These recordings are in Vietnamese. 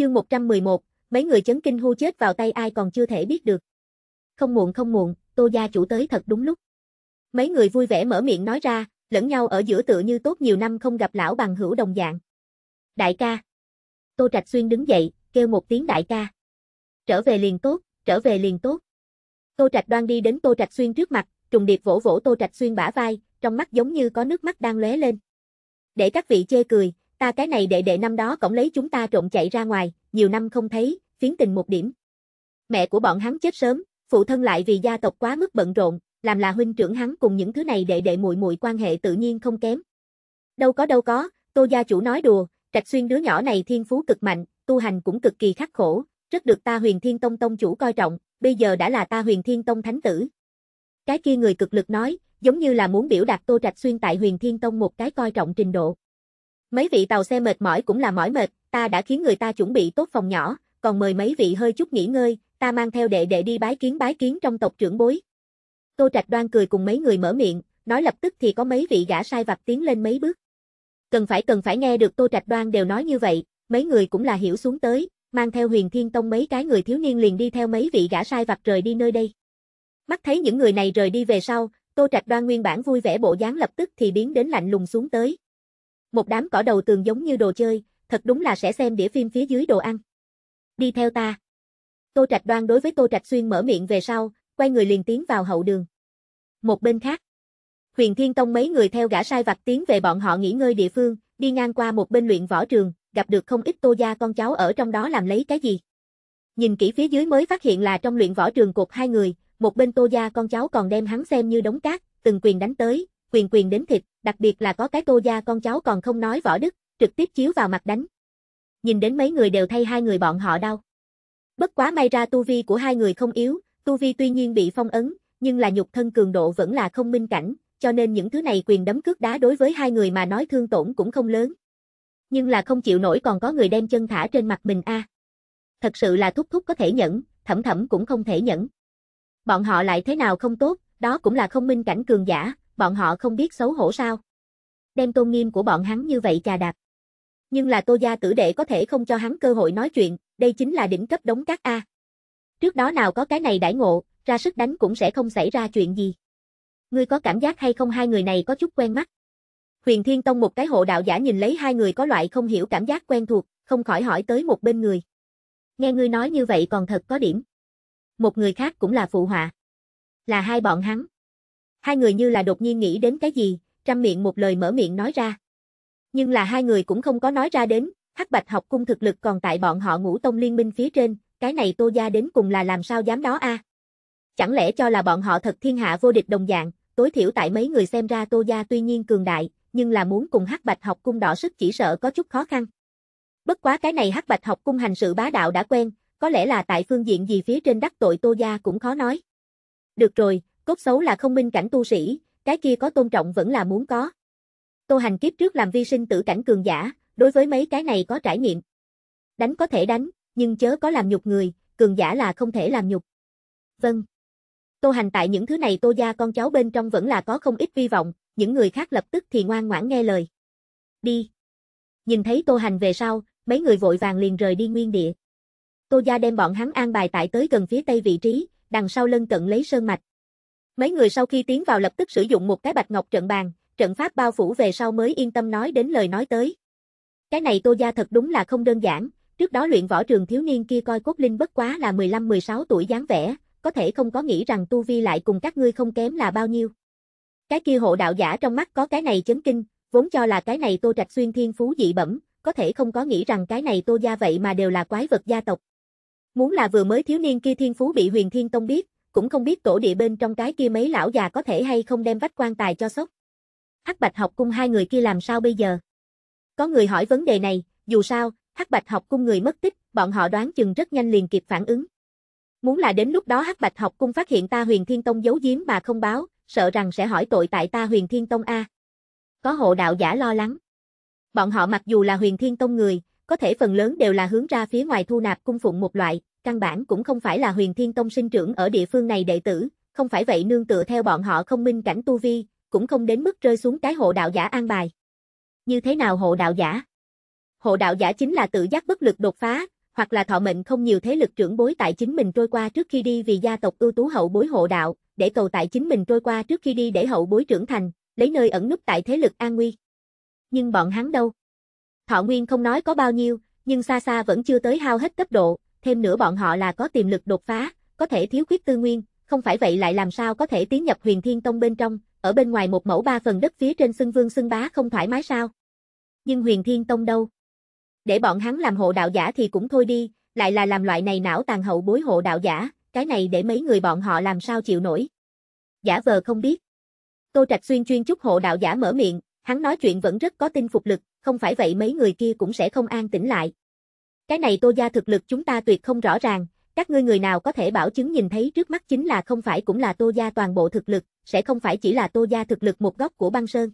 Chương 111, mấy người chấn kinh hô chết vào tay ai còn chưa thể biết được. Không muộn không muộn, Tô gia chủ tới thật đúng lúc. Mấy người vui vẻ mở miệng nói ra, lẫn nhau ở giữa tựa như tốt nhiều năm không gặp lão bằng hữu đồng dạng. Đại ca. Tô Trạch Xuyên đứng dậy, kêu một tiếng đại ca. Trở về liền tốt, trở về liền tốt. Tô Trạch Đoan đi đến Tô Trạch Xuyên trước mặt, trùng điệp vỗ vỗ Tô Trạch Xuyên bả vai, trong mắt giống như có nước mắt đang lóe lên. Để các vị chê cười, ta cái này đệ đệ năm đó cổng lấy chúng ta trộm chạy ra ngoài, nhiều năm không thấy, phiến tình một điểm. Mẹ của bọn hắn chết sớm, phụ thân lại vì gia tộc quá mức bận rộn, làm là huynh trưởng hắn cùng những thứ này đệ đệ muội muội quan hệ tự nhiên không kém. Đâu có đâu có, Tô gia chủ nói đùa, Trạch Xuyên đứa nhỏ này thiên phú cực mạnh, tu hành cũng cực kỳ khắc khổ, rất được ta Huyền Thiên Tông tông chủ coi trọng, bây giờ đã là ta Huyền Thiên Tông thánh tử. Cái kia người cực lực nói, giống như là muốn biểu đạt Tô Trạch Xuyên tại Huyền Thiên Tông một cái coi trọng trình độ. Mấy vị tàu xe mệt mỏi cũng là mỏi mệt, ta đã khiến người ta chuẩn bị tốt phòng nhỏ, còn mời mấy vị hơi chút nghỉ ngơi, ta mang theo đệ đệ đi bái kiến bái kiến trong tộc trưởng bối. Tô Trạch Đoan cười cùng mấy người mở miệng, nói lập tức thì có mấy vị gã sai vặt tiến lên mấy bước. Cần phải cần phải nghe được Tô Trạch Đoan đều nói như vậy, mấy người cũng là hiểu xuống tới, mang theo huyền thiên tông mấy cái người thiếu niên liền đi theo mấy vị gã sai vặt rời đi nơi đây. Mắt thấy những người này rời đi về sau, Tô Trạch Đoan nguyên bản vui vẻ bộ dáng lập tức thì biến đến lạnh lùng xuống tới, một đám cỏ đầu tường giống như đồ chơi, thật đúng là sẽ xem đĩa phim phía dưới đồ ăn. Đi theo ta. Tô Trạch Đoan đối với Tô Trạch Xuyên mở miệng về sau, quay người liền tiến vào hậu đường. Một bên khác, Huyền Thiên Tông mấy người theo gã sai vặt tiến về bọn họ nghỉ ngơi địa phương, đi ngang qua một bên luyện võ trường, gặp được không ít Tô gia con cháu ở trong đó làm lấy cái gì. Nhìn kỹ phía dưới mới phát hiện là trong luyện võ trường cột hai người, một bên Tô gia con cháu còn đem hắn xem như đống cát, từng quyền đánh tới, quyền quyền đến thịt, đặc biệt là có cái tô gia con cháu còn không nói võ đức, trực tiếp chiếu vào mặt đánh. Nhìn đến mấy người đều thay hai người bọn họ đau. Bất quá may ra tu vi của hai người không yếu, tu vi tuy nhiên bị phong ấn, nhưng là nhục thân cường độ vẫn là không minh cảnh, cho nên những thứ này quyền đấm cước đá đối với hai người mà nói thương tổn cũng không lớn. Nhưng là không chịu nổi còn có người đem chân thả trên mặt mình a. Thật sự là thúc thúc có thể nhẫn, thẩm thẩm cũng không thể nhẫn. Bọn họ lại thế nào không tốt, đó cũng là không minh cảnh cường giả, bọn họ không biết xấu hổ sao. Đem tôn nghiêm của bọn hắn như vậy chà đạp. Nhưng là Tô Gia tử đệ có thể không cho hắn cơ hội nói chuyện, đây chính là đỉnh cấp đống cát A. Trước đó nào có cái này đãi ngộ, ra sức đánh cũng sẽ không xảy ra chuyện gì. Ngươi có cảm giác hay không hai người này có chút quen mắt. Huyền Thiên Tông một cái hộ đạo giả nhìn lấy hai người có loại không hiểu cảm giác quen thuộc, không khỏi hỏi tới một bên người. Nghe ngươi nói như vậy còn thật có điểm. Một người khác cũng là phụ họa. Là hai bọn hắn. Hai người như là đột nhiên nghĩ đến cái gì, trăm miệng một lời mở miệng nói ra. Nhưng là hai người cũng không có nói ra đến, Hắc Bạch học cung thực lực còn tại bọn họ ngũ tông liên minh phía trên, cái này Tô gia đến cùng là làm sao dám đó a? À? Chẳng lẽ cho là bọn họ thật thiên hạ vô địch đồng dạng, tối thiểu tại mấy người xem ra Tô gia tuy nhiên cường đại, nhưng là muốn cùng Hắc Bạch học cung đỏ sức chỉ sợ có chút khó khăn. Bất quá cái này Hắc Bạch học cung hành sự bá đạo đã quen, có lẽ là tại phương diện gì phía trên đắc tội Tô gia cũng khó nói. Được rồi, cốt xấu là không minh cảnh tu sĩ, cái kia có tôn trọng vẫn là muốn có. Tô Hành kiếp trước làm vi sinh tử cảnh cường giả, đối với mấy cái này có trải nghiệm. Đánh có thể đánh, nhưng chớ có làm nhục người, cường giả là không thể làm nhục. Vâng. Tô Hành tại những thứ này Tô gia con cháu bên trong vẫn là có không ít vi vọng, những người khác lập tức thì ngoan ngoãn nghe lời. Đi. Nhìn thấy Tô Hành về sau, mấy người vội vàng liền rời đi nguyên địa. Tô gia đem bọn hắn an bài tại tới gần phía tây vị trí, đằng sau lân cận lấy sơn mạch, Mấy người sau khi tiến vào lập tức sử dụng một cái bạch ngọc trận bàn, trận pháp bao phủ về sau mới yên tâm nói đến lời nói tới. Cái này Tô Gia thật đúng là không đơn giản, trước đó luyện võ trường thiếu niên kia coi cốt linh bất quá là 15-16 tuổi dáng vẻ, có thể không có nghĩ rằng Tu Vi lại cùng các ngươi không kém là bao nhiêu. Cái kia hộ đạo giả trong mắt có cái này chấn kinh, vốn cho là cái này Tô Trạch Xuyên thiên phú dị bẩm, có thể không có nghĩ rằng cái này Tô Gia vậy mà đều là quái vật gia tộc. Muốn là vừa mới thiếu niên kia thiên phú bị huyền thiên tông biết, cũng không biết tổ địa bên trong cái kia mấy lão già có thể hay không đem vách quan tài cho sốc. Hắc Bạch học cung hai người kia làm sao bây giờ? Có người hỏi vấn đề này, dù sao, Hắc Bạch học cung người mất tích, bọn họ đoán chừng rất nhanh liền kịp phản ứng. Muốn là đến lúc đó Hắc Bạch học cung phát hiện ta Huyền Thiên Tông giấu giếm mà không báo, sợ rằng sẽ hỏi tội tại ta Huyền Thiên Tông a. Có hộ đạo giả lo lắng. Bọn họ mặc dù là Huyền Thiên Tông người, có thể phần lớn đều là hướng ra phía ngoài thu nạp cung phụng một loại, căn bản cũng không phải là huyền thiên tông sinh trưởng ở địa phương này đệ tử, không phải vậy nương tựa theo bọn họ không minh cảnh tu vi, cũng không đến mức rơi xuống cái hộ đạo giả an bài. Như thế nào hộ đạo giả? Hộ đạo giả chính là tự giác bất lực đột phá, hoặc là thọ mệnh không nhiều thế lực trưởng bối tại chính mình trôi qua trước khi đi vì gia tộc ưu tú hậu bối hộ đạo, để cầu tại chính mình trôi qua trước khi đi để hậu bối trưởng thành, lấy nơi ẩn núp tại thế lực an nguy. Nhưng bọn hắn đâu? Thọ nguyên không nói có bao nhiêu, nhưng xa xa vẫn chưa tới hao hết cấp độ, thêm nữa bọn họ là có tiềm lực đột phá, có thể thiếu khuyết tư nguyên, không phải vậy lại làm sao có thể tiến nhập huyền thiên tông bên trong, ở bên ngoài một mẫu ba phần đất phía trên xưng vương xưng bá không thoải mái sao. Nhưng huyền thiên tông đâu? Để bọn hắn làm hộ đạo giả thì cũng thôi đi, lại là làm loại này não tàn hậu bối hộ đạo giả, cái này để mấy người bọn họ làm sao chịu nổi. Giả vờ không biết. Tô Trạch Xuyên chuyên chúc hộ đạo giả mở miệng, hắn nói chuyện vẫn rất có tin phục lực, không phải vậy mấy người kia cũng sẽ không an tĩnh lại. Cái này Tô gia thực lực chúng ta tuyệt không rõ ràng, các ngươi người nào có thể bảo chứng nhìn thấy trước mắt chính là không phải cũng là Tô gia toàn bộ thực lực, sẽ không phải chỉ là Tô gia thực lực một góc của băng sơn.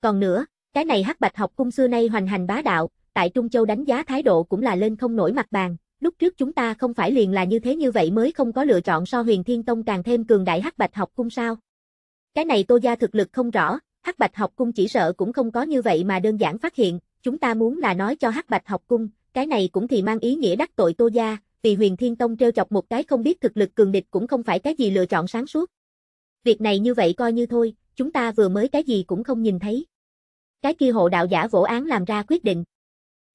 Còn nữa, cái này Hắc Bạch học cung xưa nay hoành hành bá đạo, tại Trung Châu đánh giá thái độ cũng là lên không nổi mặt bàn, lúc trước chúng ta không phải liền là như thế như vậy mới không có lựa chọn so Huyền Thiên Tông càng thêm cường đại Hắc Bạch học cung sao? Cái này Tô gia thực lực không rõ, Hắc Bạch học cung chỉ sợ cũng không có như vậy mà đơn giản phát hiện, chúng ta muốn là nói cho Hắc Bạch học cung, cái này cũng thì mang ý nghĩa đắc tội Tô Gia, vì huyền thiên tông treo chọc một cái không biết thực lực cường địch cũng không phải cái gì lựa chọn sáng suốt. Việc này như vậy coi như thôi, chúng ta vừa mới cái gì cũng không nhìn thấy. Cái kia hộ đạo giả vỗ án làm ra quyết định.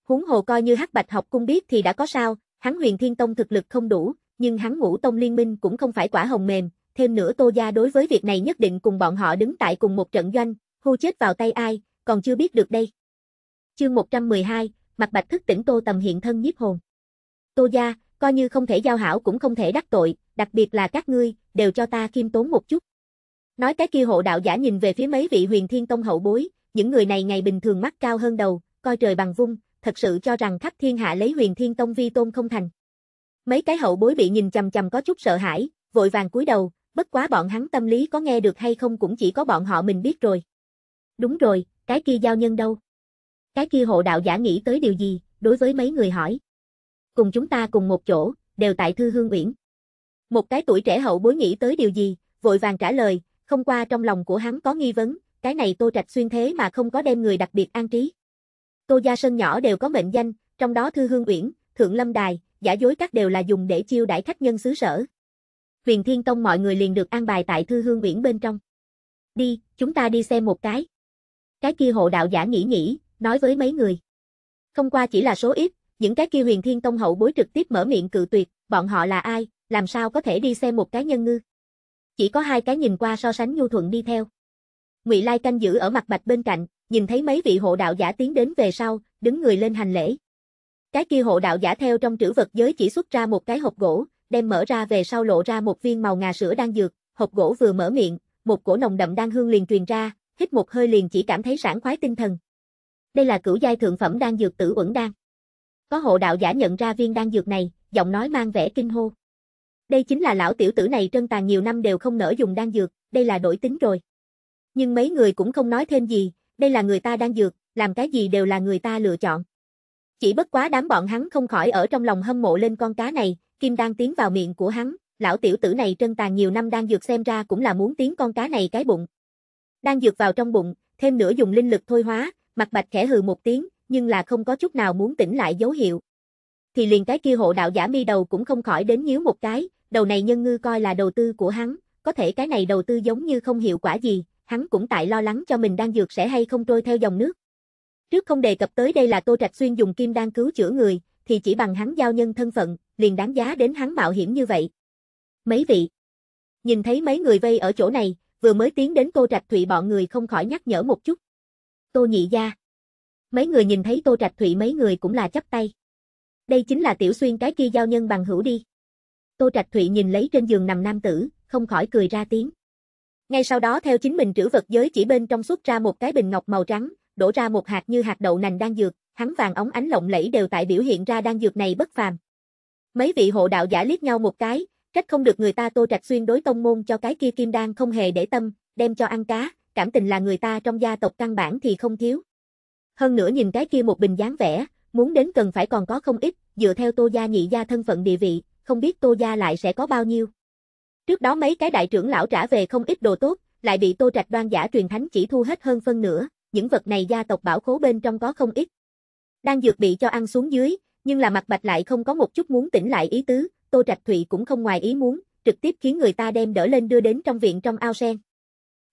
Huống hồ coi như hắc bạch học cung biết thì đã có sao, hắn huyền thiên tông thực lực không đủ, nhưng hắn ngũ tông liên minh cũng không phải quả hồng mềm, thêm nữa tô gia đối với việc này nhất định cùng bọn họ đứng tại cùng một trận doanh, hô chết vào tay ai, còn chưa biết được đây. Chương 112, mặt bạch thức tỉnh Tô Tầm hiện thân nhiếp hồn. Tô gia, coi như không thể giao hảo cũng không thể đắc tội, đặc biệt là các ngươi, đều cho ta khiêm tốn một chút. Nói cái kia hộ đạo giả nhìn về phía mấy vị huyền thiên tông hậu bối, những người này ngày bình thường mắt cao hơn đầu, coi trời bằng vung, thật sự cho rằng khắp thiên hạ lấy huyền thiên tông vi tôn không thành. Mấy cái hậu bối bị nhìn chằm chằm có chút sợ hãi, vội vàng cúi đầu, bất quá bọn hắn tâm lý có nghe được hay không cũng chỉ có bọn họ mình biết rồi. Đúng rồi, cái kia giao nhân đâu? Cái kia hộ đạo giả nghĩ tới điều gì, đối với mấy người hỏi. Cùng chúng ta cùng một chỗ, đều tại Thư Hương Uyển. Một cái tuổi trẻ hậu bối nghĩ tới điều gì, vội vàng trả lời, không qua trong lòng của hắn có nghi vấn, cái này Tô Trạch Xuyên thế mà không có đem người đặc biệt an trí. Tô gia sân nhỏ đều có mệnh danh, trong đó Thư Hương Uyển, Thượng Lâm Đài, giả dối các đều là dùng để chiêu đãi khách nhân xứ sở. Huyền Thiên Tông mọi người liền được an bài tại Thư Hương Uyển bên trong. Đi, chúng ta đi xem một cái. Cái kia hộ đạo giả nghĩ nghĩ, nói với mấy người. Không qua chỉ là số ít, những cái kia huyền thiên tông hậu bối trực tiếp mở miệng cự tuyệt, bọn họ là ai, làm sao có thể đi xem một cái nhân ngư. Chỉ có hai cái nhìn qua so sánh nhu thuận đi theo. Ngụy Lai canh giữ ở mặt bạch bên cạnh, nhìn thấy mấy vị hộ đạo giả tiến đến về sau, đứng người lên hành lễ. Cái kia hộ đạo giả theo trong trữ vật giới chỉ xuất ra một cái hộp gỗ, đem mở ra về sau lộ ra một viên màu ngà sữa đang dược, hộp gỗ vừa mở miệng, một cổ nồng đậm đang hương liền truyền ra, hít một hơi liền chỉ cảm thấy sảng khoái tinh thần đây là cửu giai thượng phẩm đan dược tử uẩn đan. Có hộ đạo giả nhận ra viên đan dược này, giọng nói mang vẻ kinh hô. Đây chính là lão tiểu tử này trân tàn nhiều năm đều không nỡ dùng đan dược, đây là đổi tính rồi. Nhưng mấy người cũng không nói thêm gì, đây là người ta đan dược, làm cái gì đều là người ta lựa chọn. Chỉ bất quá đám bọn hắn không khỏi ở trong lòng hâm mộ lên con cá này, kim đan tiến vào miệng của hắn, lão tiểu tử này trân tàn nhiều năm đan dược xem ra cũng là muốn tiến con cá này cái bụng. Đan dược vào trong bụng, thêm nữa dùng linh lực thôi hóa, Mặt bạch khẽ hừ một tiếng, nhưng là không có chút nào muốn tỉnh lại dấu hiệu. Thì liền cái kia hộ đạo giả mi đầu cũng không khỏi đến nhíu một cái, đầu này nhân ngư coi là đầu tư của hắn, có thể cái này đầu tư giống như không hiệu quả gì, hắn cũng tại lo lắng cho mình đang dược sẽ hay không trôi theo dòng nước. Trước không đề cập tới đây là Tô Trạch Xuyên dùng kim đang cứu chữa người, thì chỉ bằng hắn giao nhân thân phận, liền đáng giá đến hắn mạo hiểm như vậy. Mấy vị, nhìn thấy mấy người vây ở chỗ này, vừa mới tiến đến Tô Trạch Thụy bọn người không khỏi nhắc nhở một chút. Tô Nhị Gia. Mấy người nhìn thấy Tô Trạch Thụy mấy người cũng là chắp tay. Đây chính là Tiểu Xuyên cái kia giao nhân bằng hữu đi. Tô Trạch Thụy nhìn lấy trên giường nằm nam tử, không khỏi cười ra tiếng. Ngay sau đó theo chính mình trữ vật giới chỉ bên trong xuất ra một cái bình ngọc màu trắng, đổ ra một hạt như hạt đậu nành đang dược, hắn vàng ống ánh lộng lẫy đều tại biểu hiện ra đang dược này bất phàm. Mấy vị hộ đạo giả liếc nhau một cái, trách không được người ta Tô Trạch Xuyên đối tông môn cho cái kia kim đan không hề để tâm, đem cho ăn cá, cảm tình là người ta trong gia tộc căn bản thì không thiếu. Hơn nữa nhìn cái kia một bình dáng vẻ, muốn đến cần phải còn có không ít, dựa theo Tô Gia nhị gia thân phận địa vị, không biết Tô Gia lại sẽ có bao nhiêu. Trước đó mấy cái đại trưởng lão trả về không ít đồ tốt, lại bị Tô Trạch đoan giả truyền thánh chỉ thu hết hơn phân nửa, những vật này gia tộc bảo khố bên trong có không ít. Đang dược bị cho ăn xuống dưới, nhưng là mặt bạch lại không có một chút muốn tỉnh lại ý tứ, Tô Trạch Thụy cũng không ngoài ý muốn, trực tiếp khiến người ta đem đỡ lên đưa đến trong viện trong ao sen.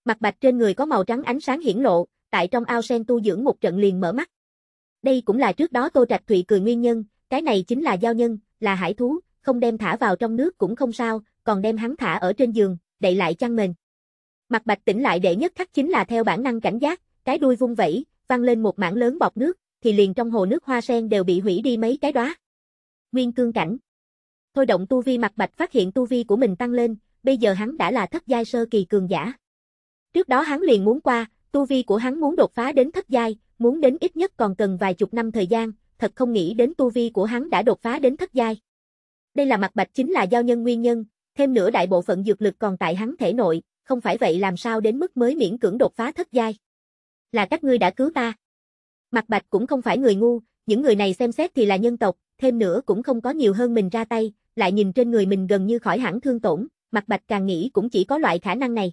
Mặt bạch trên người có màu trắng ánh sáng hiển lộ, tại trong ao sen tu dưỡng một trận liền mở mắt. Đây cũng là trước đó Tô Trạch Thụy cười nguyên nhân, cái này chính là giao nhân, là hải thú, không đem thả vào trong nước cũng không sao, còn đem hắn thả ở trên giường, đậy lại chăn mền. Mặt bạch tỉnh lại đệ nhất khắc chính là theo bản năng cảnh giác, cái đuôi vung vẩy, văng lên một mảng lớn bọt nước, thì liền trong hồ nước hoa sen đều bị hủy đi mấy cái đóa. Nguyên cương cảnh. Thôi động tu vi mặt bạch phát hiện tu vi của mình tăng lên, bây giờ hắn đã là thất giai sơ kỳ cường giả. Trước đó hắn liền muốn qua, tu vi của hắn muốn đột phá đến thất giai, muốn đến ít nhất còn cần vài chục năm thời gian, thật không nghĩ đến tu vi của hắn đã đột phá đến thất giai. Đây là mặt bạch chính là giao nhân nguyên nhân, thêm nữa đại bộ phận dược lực còn tại hắn thể nội, không phải vậy làm sao đến mức mới miễn cưỡng đột phá thất giai. Là các ngươi đã cứu ta. Mặt bạch cũng không phải người ngu, những người này xem xét thì là nhân tộc, thêm nữa cũng không có nhiều hơn mình ra tay, lại nhìn trên người mình gần như khỏi hẳn thương tổn, mặt bạch càng nghĩ cũng chỉ có loại khả năng này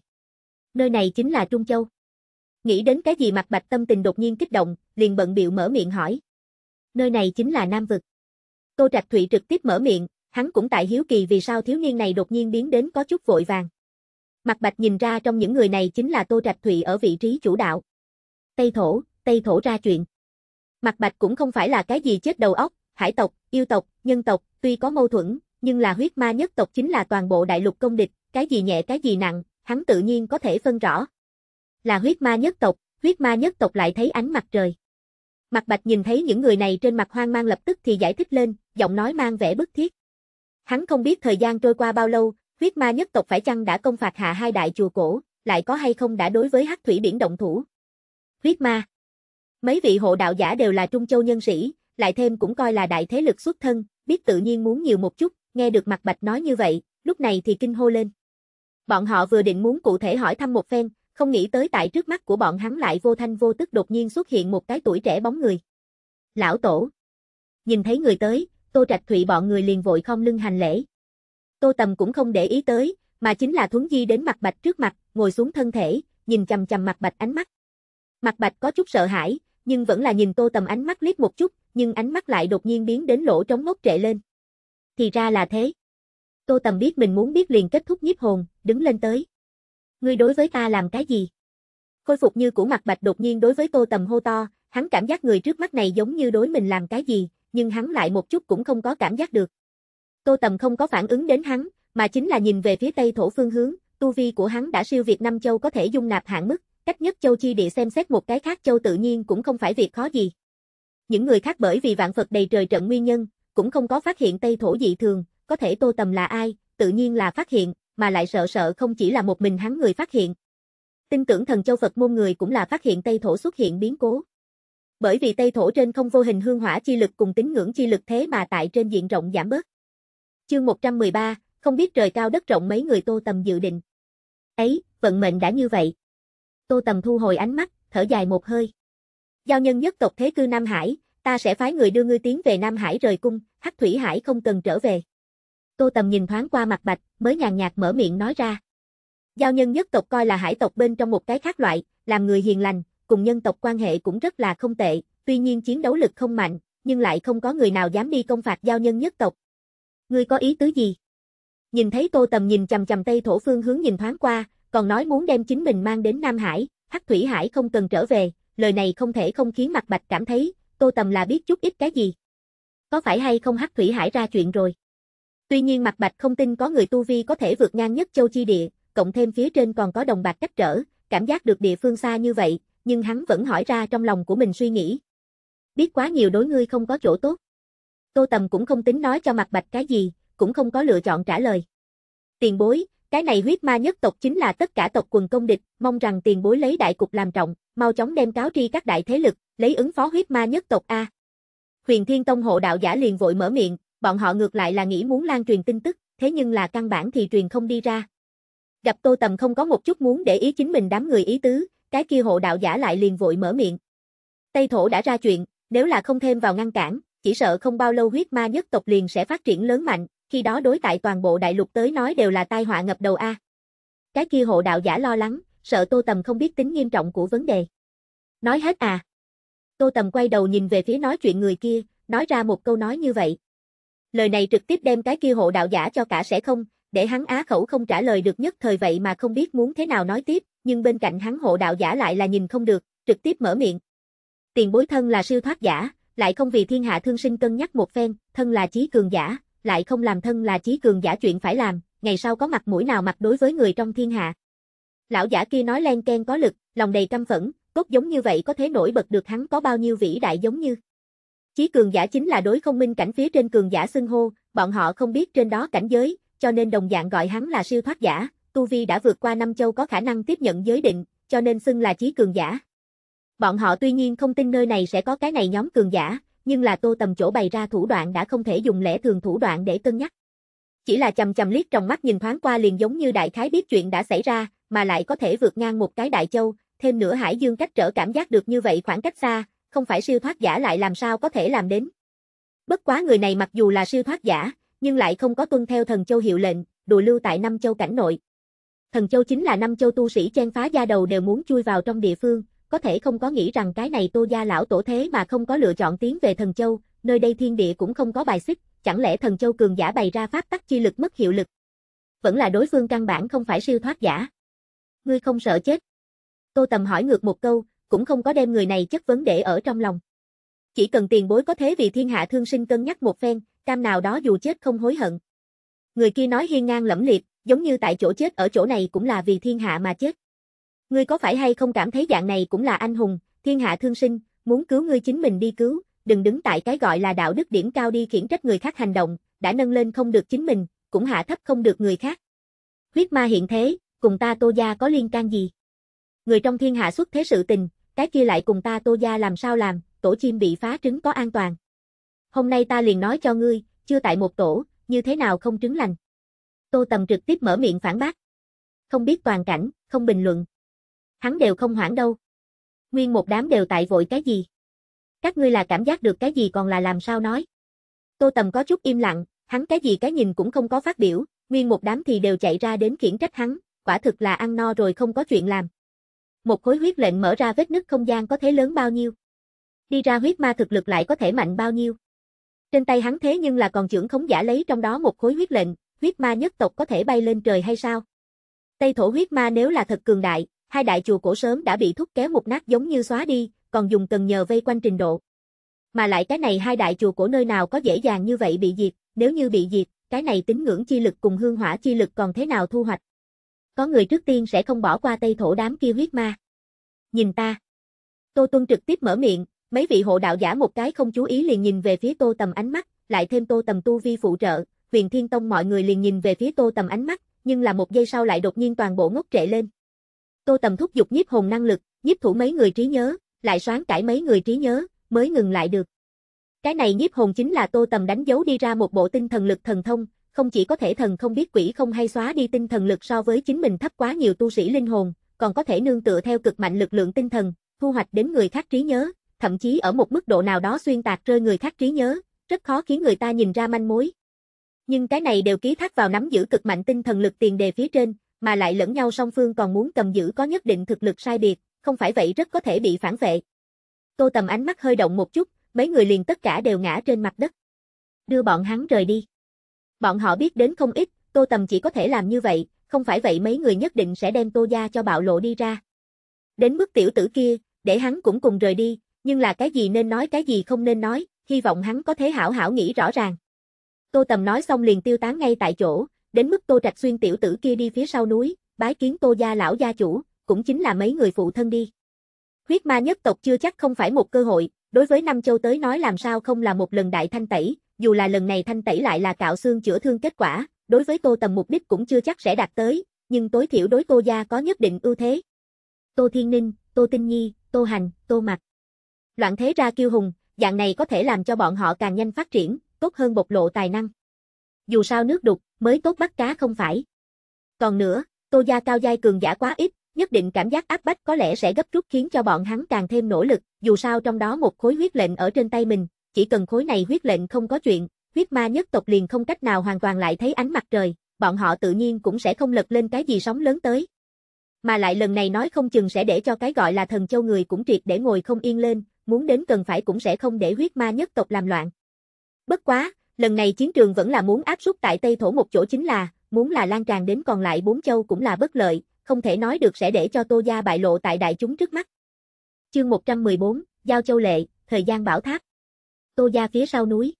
nơi này chính là Trung Châu. Nghĩ đến cái gì mặt bạch tâm tình đột nhiên kích động, liền bận biệu mở miệng hỏi. Nơi này chính là Nam Vực. Tô Trạch Thụy trực tiếp mở miệng, hắn cũng tại hiếu kỳ vì sao thiếu niên này đột nhiên biến đến có chút vội vàng. Mặt bạch nhìn ra trong những người này chính là Tô Trạch Thụy ở vị trí chủ đạo. Tây thổ, Tây thổ ra chuyện. Mặt bạch cũng không phải là cái gì chết đầu óc, hải tộc, yêu tộc, nhân tộc, tuy có mâu thuẫn, nhưng là huyết ma nhất tộc chính là toàn bộ đại lục công địch, cái gì nhẹ cái gì nặng, hắn tự nhiên có thể phân rõ. Là huyết ma nhất tộc, huyết ma nhất tộc lại thấy ánh mặt trời. Mặt bạch nhìn thấy những người này trên mặt hoang mang lập tức thì giải thích lên, giọng nói mang vẻ bức thiết. Hắn không biết thời gian trôi qua bao lâu, huyết ma nhất tộc phải chăng đã công phạt hạ hai đại chùa cổ, lại có hay không đã đối với hắc thủy biển động thủ. Huyết ma Mấy vị hộ đạo giả đều là Trung Châu nhân sĩ, lại thêm cũng coi là đại thế lực xuất thân, biết tự nhiên muốn nhiều một chút, nghe được mặt bạch nói như vậy, lúc này thì kinh hô lên. Bọn họ vừa định muốn cụ thể hỏi thăm một phen, không nghĩ tới tại trước mắt của bọn hắn lại vô thanh vô tức đột nhiên xuất hiện một cái tuổi trẻ bóng người. Lão tổ. Nhìn thấy người tới, Tô Trạch Thụy bọn người liền vội không lưng hành lễ. Tô Tầm cũng không để ý tới, mà chính là Thuấn Di đến mặt bạch trước mặt, ngồi xuống thân thể, nhìn chầm chầm mặt bạch ánh mắt. Mặt bạch có chút sợ hãi, nhưng vẫn là nhìn Tô Tầm ánh mắt liếc một chút, nhưng ánh mắt lại đột nhiên biến đến lỗ trống ngốc trệ lên. Thì ra là thế. Tô Tầm biết mình muốn biết liền kết thúc nhiếp hồn, đứng lên tới. Ngươi đối với ta làm cái gì? Khôi phục như cũ mặt bạch đột nhiên đối với Tô Tầm hô to, hắn cảm giác người trước mắt này giống như đối mình làm cái gì, nhưng hắn lại một chút cũng không có cảm giác được. Tô Tầm không có phản ứng đến hắn, mà chính là nhìn về phía tây thổ phương hướng, tu vi của hắn đã siêu Việt năm Châu có thể dung nạp hạn mức, cách nhất châu chi địa xem xét một cái khác châu tự nhiên cũng không phải việc khó gì. Những người khác bởi vì vạn Phật đầy trời trận nguyên nhân, cũng không có phát hiện Tây Thổ dị thường, có thể Tô Tầm là ai, tự nhiên là phát hiện, mà lại sợ sợ không chỉ là một mình hắn người phát hiện. Tin tưởng thần châu Phật môn người cũng là phát hiện Tây Thổ xuất hiện biến cố. Bởi vì Tây Thổ trên không vô hình hương hỏa chi lực cùng tín ngưỡng chi lực thế mà tại trên diện rộng giảm bớt. Chương 113, không biết trời cao đất rộng mấy người Tô Tầm dự định. Ấy, vận mệnh đã như vậy. Tô Tầm thu hồi ánh mắt, thở dài một hơi. Giao nhân nhất tộc thế cư Nam Hải, ta sẽ phái người đưa ngươi tiến về Nam Hải rời cung, Hắc Thủy Hải không cần trở về. Tô Tầm nhìn thoáng qua mặt bạch, mới nhàn nhạt mở miệng nói ra. Giao nhân nhất tộc coi là hải tộc bên trong một cái khác loại, làm người hiền lành, cùng nhân tộc quan hệ cũng rất là không tệ, tuy nhiên chiến đấu lực không mạnh, nhưng lại không có người nào dám đi công phạt giao nhân nhất tộc. Ngươi có ý tứ gì? Nhìn thấy Tô Tầm nhìn chằm chằm Tây Thổ Phương hướng nhìn thoáng qua, còn nói muốn đem chính mình mang đến Nam Hải, Hắc Thủy Hải không cần trở về, lời này không thể không khiến mặt Bạch cảm thấy, Tô Tầm là biết chút ít cái gì. Có phải hay không Hắc Thủy Hải ra chuyện rồi? Tuy nhiên mặt bạch không tin có người tu vi có thể vượt ngang nhất châu chi địa, cộng thêm phía trên còn có đồng bạc cách trở, cảm giác được địa phương xa như vậy, nhưng hắn vẫn hỏi ra trong lòng của mình suy nghĩ. Biết quá nhiều đối ngươi không có chỗ tốt. Tô Tầm cũng không tính nói cho mặt bạch cái gì, cũng không có lựa chọn trả lời. Tiền bối, cái này huyết ma nhất tộc chính là tất cả tộc quần công địch, mong rằng tiền bối lấy đại cục làm trọng, mau chóng đem cáo tri các đại thế lực, lấy ứng phó huyết ma nhất tộc A. Huyền Thiên Tông hộ đạo giả liền vội mở miệng, bọn họ ngược lại là nghĩ muốn lan truyền tin tức, thế nhưng là căn bản thì truyền không đi ra. Gặp Tô Tầm không có một chút muốn để ý chính mình đám người ý tứ, cái kia hộ đạo giả lại liền vội mở miệng. Tây thổ đã ra chuyện, nếu là không thêm vào ngăn cản, chỉ sợ không bao lâu huyết ma nhất tộc liền sẽ phát triển lớn mạnh, khi đó đối tại toàn bộ đại lục tới nói đều là tai họa ngập đầu a. Cái kia hộ đạo giả lo lắng, sợ Tô Tầm không biết tính nghiêm trọng của vấn đề. Nói hết à? Tô Tầm quay đầu nhìn về phía nói chuyện người kia, nói ra một câu nói như vậy. Lời này trực tiếp đem cái kia hộ đạo giả cho cả sẽ không, để hắn á khẩu không trả lời được nhất thời vậy mà không biết muốn thế nào nói tiếp, nhưng bên cạnh hắn hộ đạo giả lại là nhìn không được, trực tiếp mở miệng. Tiền bối thân là siêu thoát giả, lại không vì thiên hạ thương sinh cân nhắc một phen, thân là chí cường giả, lại không làm thân là chí cường giả chuyện phải làm, ngày sau có mặt mũi nào mặt đối với người trong thiên hạ. Lão giả kia nói len ken có lực, lòng đầy căm phẫn, cốt giống như vậy có thế nổi bật được hắn có bao nhiêu vĩ đại giống như. Chí cường giả chính là đối không minh cảnh phía trên cường giả xưng hô, bọn họ không biết trên đó cảnh giới, cho nên đồng dạng gọi hắn là siêu thoát giả, tu vi đã vượt qua năm châu có khả năng tiếp nhận giới định, cho nên xưng là chí cường giả. Bọn họ tuy nhiên không tin nơi này sẽ có cái này nhóm cường giả, nhưng là Tô Tầm chỗ bày ra thủ đoạn đã không thể dùng lẽ thường thủ đoạn để cân nhắc. Chỉ là chầm chầm liếc trong mắt nhìn thoáng qua liền giống như đại khái biết chuyện đã xảy ra, mà lại có thể vượt ngang một cái đại châu, thêm nữa Hải Dương cách trở cảm giác được như vậy khoảng cách xa, không phải siêu thoát giả lại làm sao có thể làm đến. Bất quá người này mặc dù là siêu thoát giả, nhưng lại không có tuân theo thần châu hiệu lệnh, đùa lưu tại năm Châu cảnh nội. Thần châu chính là năm Châu tu sĩ chen phá gia đầu đều muốn chui vào trong địa phương, có thể không có nghĩ rằng cái này Tô gia lão tổ thế mà không có lựa chọn tiến về thần châu, nơi đây thiên địa cũng không có bài xích, chẳng lẽ thần châu cường giả bày ra pháp tắc chi lực mất hiệu lực. Vẫn là đối phương căn bản không phải siêu thoát giả. Ngươi không sợ chết. Tô Tầm hỏi ngược một câu, cũng không có đem người này chất vấn để ở trong lòng. Chỉ cần tiền bối có thế vì thiên hạ thương sinh cân nhắc một phen, cam nào đó dù chết không hối hận. Người kia nói hiên ngang lẫm liệt, giống như tại chỗ chết ở chỗ này cũng là vì thiên hạ mà chết. Ngươi có phải hay không cảm thấy dạng này cũng là anh hùng, thiên hạ thương sinh, muốn cứu ngươi chính mình đi cứu, đừng đứng tại cái gọi là đạo đức điểm cao đi khiển trách người khác hành động, đã nâng lên không được chính mình, cũng hạ thấp không được người khác. Huyết ma hiện thế, cùng ta Tô gia có liên can gì? Người trong thiên hạ xuất thế sự tình, cái kia lại cùng ta Tô gia làm sao làm, tổ chim bị phá trứng có an toàn. Hôm nay ta liền nói cho ngươi, chưa tại một tổ, như thế nào không trứng lành. Tô Tầm trực tiếp mở miệng phản bác. Không biết toàn cảnh, không bình luận. Hắn đều không hoảng đâu. Nguyên một đám đều tại vội cái gì. Các ngươi là cảm giác được cái gì còn là làm sao nói. Tô Tầm có chút im lặng, hắn cái gì cái nhìn cũng không có phát biểu, nguyên một đám thì đều chạy ra đến khiển trách hắn, quả thực là ăn no rồi không có chuyện làm. Một khối huyết lệnh mở ra vết nứt không gian có thể lớn bao nhiêu. Đi ra huyết ma thực lực lại có thể mạnh bao nhiêu. Trên tay hắn thế nhưng là còn trưởng khống giả lấy trong đó một khối huyết lệnh, huyết ma nhất tộc có thể bay lên trời hay sao? Tây thổ huyết ma nếu là thật cường đại, hai đại chùa cổ sớm đã bị thúc kéo một nát giống như xóa đi, còn dùng cần nhờ vây quanh trình độ. Mà lại cái này hai đại chùa cổ nơi nào có dễ dàng như vậy bị diệt, nếu như bị diệt, cái này tín ngưỡng chi lực cùng hương hỏa chi lực còn thế nào thu hoạch. Có người trước tiên sẽ không bỏ qua tây thổ đám kia huyết ma. Nhìn ta. Tô Tuân trực tiếp mở miệng, mấy vị hộ đạo giả một cái không chú ý liền nhìn về phía Tô Tầm ánh mắt, lại thêm Tô Tầm tu vi phụ trợ, huyền thiên tông mọi người liền nhìn về phía Tô Tầm ánh mắt, nhưng là một giây sau lại đột nhiên toàn bộ ngốc trệ lên. Tô Tầm thúc giục nhiếp hồn năng lực, nhiếp thủ mấy người trí nhớ, lại xoán cải mấy người trí nhớ, mới ngừng lại được. Cái này nhiếp hồn chính là Tô Tầm đánh dấu đi ra một bộ tinh thần lực thần thông, không chỉ có thể thần không biết quỷ không hay xóa đi tinh thần lực so với chính mình thấp quá nhiều tu sĩ linh hồn, còn có thể nương tựa theo cực mạnh lực lượng tinh thần, thu hoạch đến người khác trí nhớ, thậm chí ở một mức độ nào đó xuyên tạc rơi người khác trí nhớ, rất khó khiến người ta nhìn ra manh mối. Nhưng cái này đều ký thác vào nắm giữ cực mạnh tinh thần lực tiền đề phía trên, mà lại lẫn nhau song phương còn muốn cầm giữ có nhất định thực lực sai biệt, không phải vậy rất có thể bị phản vệ. Tô Tầm ánh mắt hơi động một chút, mấy người liền tất cả đều ngã trên mặt đất. Đưa bọn hắn rời đi. Bọn họ biết đến không ít, Tô Tầm chỉ có thể làm như vậy, không phải vậy mấy người nhất định sẽ đem Tô Gia cho bạo lộ đi ra. Đến mức tiểu tử kia, để hắn cũng cùng rời đi, nhưng là cái gì nên nói cái gì không nên nói, hy vọng hắn có thể hảo hảo nghĩ rõ ràng. Tô Tầm nói xong liền tiêu tán ngay tại chỗ, đến mức Tô Trạch Xuyên tiểu tử kia đi phía sau núi, bái kiến Tô Gia lão gia chủ, cũng chính là mấy người phụ thân đi. Huyết ma nhất tộc chưa chắc không phải một cơ hội, đối với Nam Châu tới nói làm sao không là một lần đại thanh tẩy, dù là lần này thanh tẩy lại là cạo xương chữa thương kết quả, đối với Tô Tầm mục đích cũng chưa chắc sẽ đạt tới, nhưng tối thiểu đối Tô gia có nhất định ưu thế. Tô Thiên Ninh, Tô Tinh Nhi, Tô Hành, Tô Mặc. Loạn thế ra kiêu hùng, dạng này có thể làm cho bọn họ càng nhanh phát triển, tốt hơn bộc lộ tài năng. Dù sao nước đục, mới tốt bắt cá không phải. Còn nữa, Tô gia cao giai cường giả quá ít, nhất định cảm giác áp bách có lẽ sẽ gấp rút khiến cho bọn hắn càng thêm nỗ lực, dù sao trong đó một khối huyết lệnh ở trên tay mình, chỉ cần khối này huyết lệnh không có chuyện, huyết ma nhất tộc liền không cách nào hoàn toàn lại thấy ánh mặt trời, bọn họ tự nhiên cũng sẽ không lật lên cái gì sóng lớn tới. Mà lại lần này nói không chừng sẽ để cho cái gọi là thần châu người cũng triệt để ngồi không yên lên, muốn đến cần phải cũng sẽ không để huyết ma nhất tộc làm loạn. Bất quá, lần này chiến trường vẫn là muốn áp suất tại Tây Thổ một chỗ chính là, muốn là lan tràn đến còn lại bốn châu cũng là bất lợi, không thể nói được sẽ để cho Tô Gia bại lộ tại đại chúng trước mắt. Chương 114, Giao Châu Lệ, Thời gian Bảo Tháp Tô gia phía sau núi.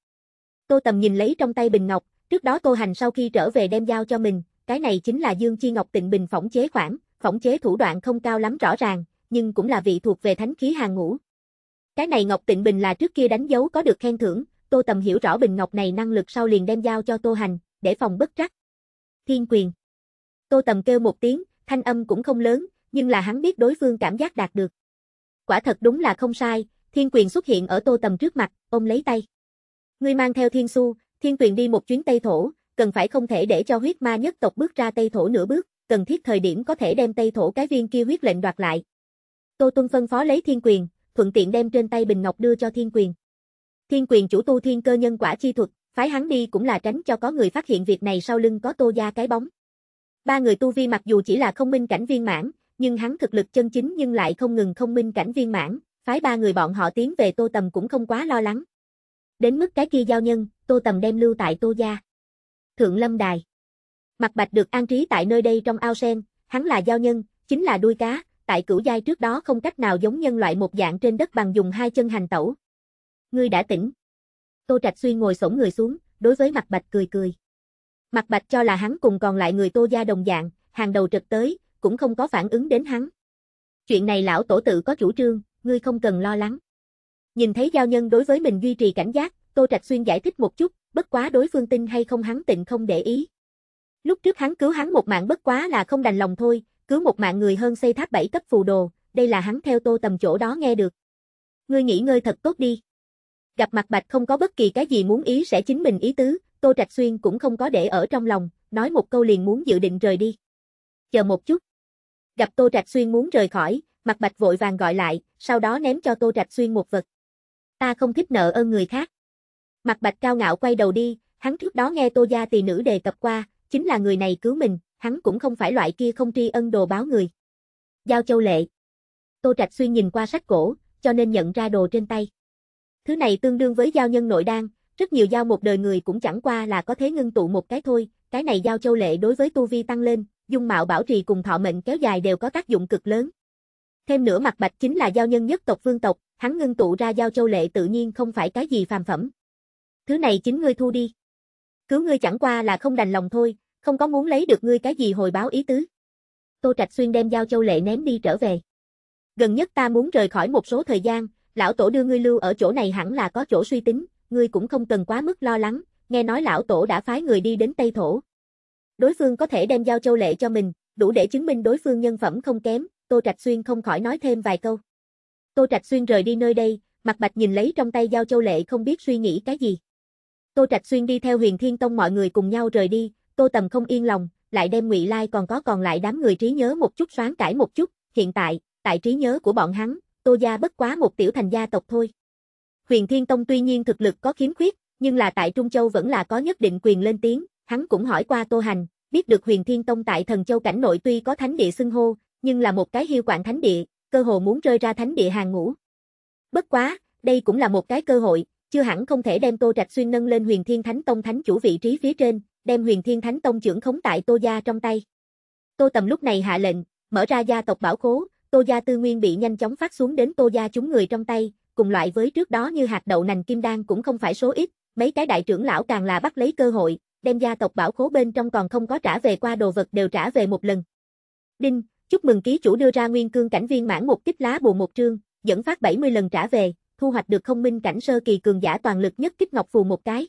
Tô Tầm nhìn lấy trong tay bình ngọc, trước đó Tô Hành sau khi trở về đem giao cho mình, cái này chính là Dương Chi Ngọc Tịnh Bình phỏng chế khoản, phỏng chế thủ đoạn không cao lắm rõ ràng, nhưng cũng là vị thuộc về thánh khí hàng ngũ. Cái này Ngọc Tịnh Bình là trước kia đánh dấu có được khen thưởng, Tô Tầm hiểu rõ bình ngọc này năng lực sau liền đem giao cho Tô Hành, để phòng bất trắc. Thiên quyền. Tô Tầm kêu một tiếng, thanh âm cũng không lớn, nhưng là hắn biết đối phương cảm giác đạt được. Quả thật đúng là không sai, Thiên quyền xuất hiện ở tô tầm trước mặt, ôm lấy tay. Ngươi mang theo thiên su, thiên quyền đi một chuyến Tây Thổ, cần phải không thể để cho huyết ma nhất tộc bước ra Tây Thổ nửa bước, cần thiết thời điểm có thể đem Tây Thổ cái viên kia huyết lệnh đoạt lại. Tô Tuân phân phó lấy thiên quyền, thuận tiện đem trên tay bình ngọc đưa cho thiên quyền. Thiên quyền chủ tu thiên cơ nhân quả chi thuật, phái hắn đi cũng là tránh cho có người phát hiện việc này sau lưng có Tô gia cái bóng. Ba người tu vi mặc dù chỉ là không minh cảnh viên mãn, nhưng hắn thực lực chân chính nhưng lại không ngừng không minh cảnh viên mãn, Phái ba người bọn họ tiến về Tô Tầm cũng không quá lo lắng. Đến mức cái kia giao nhân, Tô Tầm đem lưu tại Tô Gia. Thượng Lâm Đài. Mặt bạch được an trí tại nơi đây trong ao sen, hắn là giao nhân, chính là đuôi cá, tại cửu giai trước đó không cách nào giống nhân loại một dạng trên đất bằng dùng hai chân hành tẩu. Ngươi đã tỉnh. Tô Trạch Suy ngồi xổm người xuống, đối với mặt bạch cười cười. Mặt bạch cho là hắn cùng còn lại người Tô Gia đồng dạng, hàng đầu trực tới, cũng không có phản ứng đến hắn. Chuyện này lão tổ tự có chủ trương, ngươi không cần lo lắng. Nhìn thấy giao nhân đối với mình duy trì cảnh giác, Tô Trạch Xuyên giải thích một chút, bất quá đối phương tin hay không hắn tịnh không để ý. Lúc trước hắn cứu hắn một mạng bất quá là không đành lòng thôi, cứu một mạng người hơn xây tháp bảy cấp phù đồ, đây là hắn theo Tô tầm chỗ đó nghe được. Ngươi nghỉ ngơi thật tốt đi. Gặp mặt Bạch không có bất kỳ cái gì muốn ý sẽ chính mình ý tứ, Tô Trạch Xuyên cũng không có để ở trong lòng, nói một câu liền muốn dự định rời đi. Chờ một chút. Gặp Tô Trạch Xuyên muốn rời khỏi, Mặt bạch vội vàng gọi lại, sau đó ném cho Tô Trạch Xuyên một vật. Ta không thích nợ ơn người khác. Mặt bạch cao ngạo quay đầu đi, hắn trước đó nghe Tô Gia tỳ nữ đề cập qua, chính là người này cứu mình, hắn cũng không phải loại kia không tri ân đồ báo người. Giao châu lệ. Tô Trạch Xuyên nhìn qua sách cổ, cho nên nhận ra đồ trên tay. Thứ này tương đương với giao nhân nội đan, rất nhiều giao một đời người cũng chẳng qua là có thế ngưng tụ một cái thôi, cái này giao châu lệ đối với tu vi tăng lên, dung mạo bảo trì cùng thọ mệnh kéo dài đều có tác dụng cực lớn. Thêm nữa mặt bạch chính là giao nhân nhất tộc vương tộc, hắn ngưng tụ ra giao châu lệ tự nhiên không phải cái gì phàm phẩm. Thứ này chính ngươi thu đi. Cứu ngươi chẳng qua là không đành lòng thôi, không có muốn lấy được ngươi cái gì hồi báo ý tứ. Tô Trạch Xuyên đem giao châu lệ ném đi trở về. Gần nhất ta muốn rời khỏi một số thời gian, lão tổ đưa ngươi lưu ở chỗ này hẳn là có chỗ suy tính, ngươi cũng không cần quá mức lo lắng, nghe nói lão tổ đã phái người đi đến Tây Thổ. Đối phương có thể đem giao châu lệ cho mình, đủ để chứng minh đối phương nhân phẩm không kém, Tô Trạch Xuyên không khỏi nói thêm vài câu. Tô Trạch Xuyên rời đi nơi đây, mặt bạch nhìn lấy trong tay Giao Châu Lệ không biết suy nghĩ cái gì. Tô Trạch Xuyên đi theo huyền thiên tông mọi người cùng nhau rời đi, Tô Tầm không yên lòng, lại đem ngụy Lai còn có còn lại đám người trí nhớ một chút xoán cải một chút, hiện tại, tại trí nhớ của bọn hắn, Tô Gia bất quá một tiểu thành gia tộc thôi. Huyền Thiên Tông tuy nhiên thực lực có khiếm khuyết, nhưng là tại Trung Châu vẫn là có nhất định quyền lên tiếng, hắn cũng hỏi qua Tô Hành, biết được Huyền Thiên Tông tại Thần Châu cảnh nội tuy có thánh địa xưng hô, nhưng là một cái hiêu quạng thánh địa, cơ hồ muốn rơi ra thánh địa hàng ngũ. Bất quá, đây cũng là một cái cơ hội, chưa hẳn không thể đem Tô Trạch Xuyên nâng lên Huyền Thiên Thánh Tông thánh chủ vị trí phía trên, đem Huyền Thiên Thánh Tông trưởng khống tại Tô gia trong tay. Tô Tầm lúc này hạ lệnh, mở ra gia tộc bảo khố, Tô gia tư nguyên bị nhanh chóng phát xuống đến Tô gia chúng người trong tay, cùng loại với trước đó như hạt đậu nành kim đan cũng không phải số ít, mấy cái đại trưởng lão càng là bắt lấy cơ hội, đem gia tộc bảo khố bên trong còn không có trả về qua đồ vật đều trả về một lần. Đinh, Chúc mừng ký chủ đưa ra nguyên cương cảnh viên mãn một kích lá bùa một trương, dẫn phát 70 lần trả về, thu hoạch được không minh cảnh sơ kỳ cường giả toàn lực nhất kích ngọc phù một cái.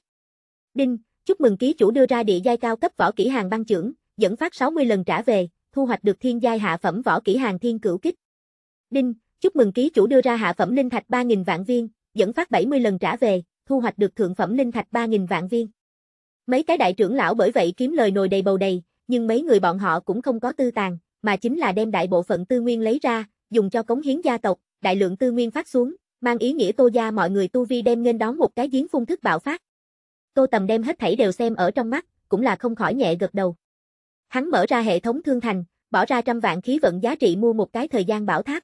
Đinh, chúc mừng ký chủ đưa ra địa giai cao cấp võ kỹ hàng băng trưởng, dẫn phát 60 lần trả về, thu hoạch được thiên giai hạ phẩm võ kỹ hàng thiên cửu kích. Đinh, chúc mừng ký chủ đưa ra hạ phẩm linh thạch 3000 vạn viên, dẫn phát 70 lần trả về, thu hoạch được thượng phẩm linh thạch 3000 vạn viên. Mấy cái đại trưởng lão bởi vậy kiếm lời nồi đầy bầu đầy, nhưng mấy người bọn họ cũng không có tư tàng mà chính là đem đại bộ phận tư nguyên lấy ra, dùng cho cống hiến gia tộc, đại lượng tư nguyên phát xuống, mang ý nghĩa Tô gia mọi người tu vi đem nên đón một cái giếng phun thức bạo phát. Tô Tầm đem hết thảy đều xem ở trong mắt, cũng là không khỏi nhẹ gật đầu. Hắn mở ra hệ thống thương thành, bỏ ra trăm vạn khí vận giá trị mua một cái thời gian bảo tháp.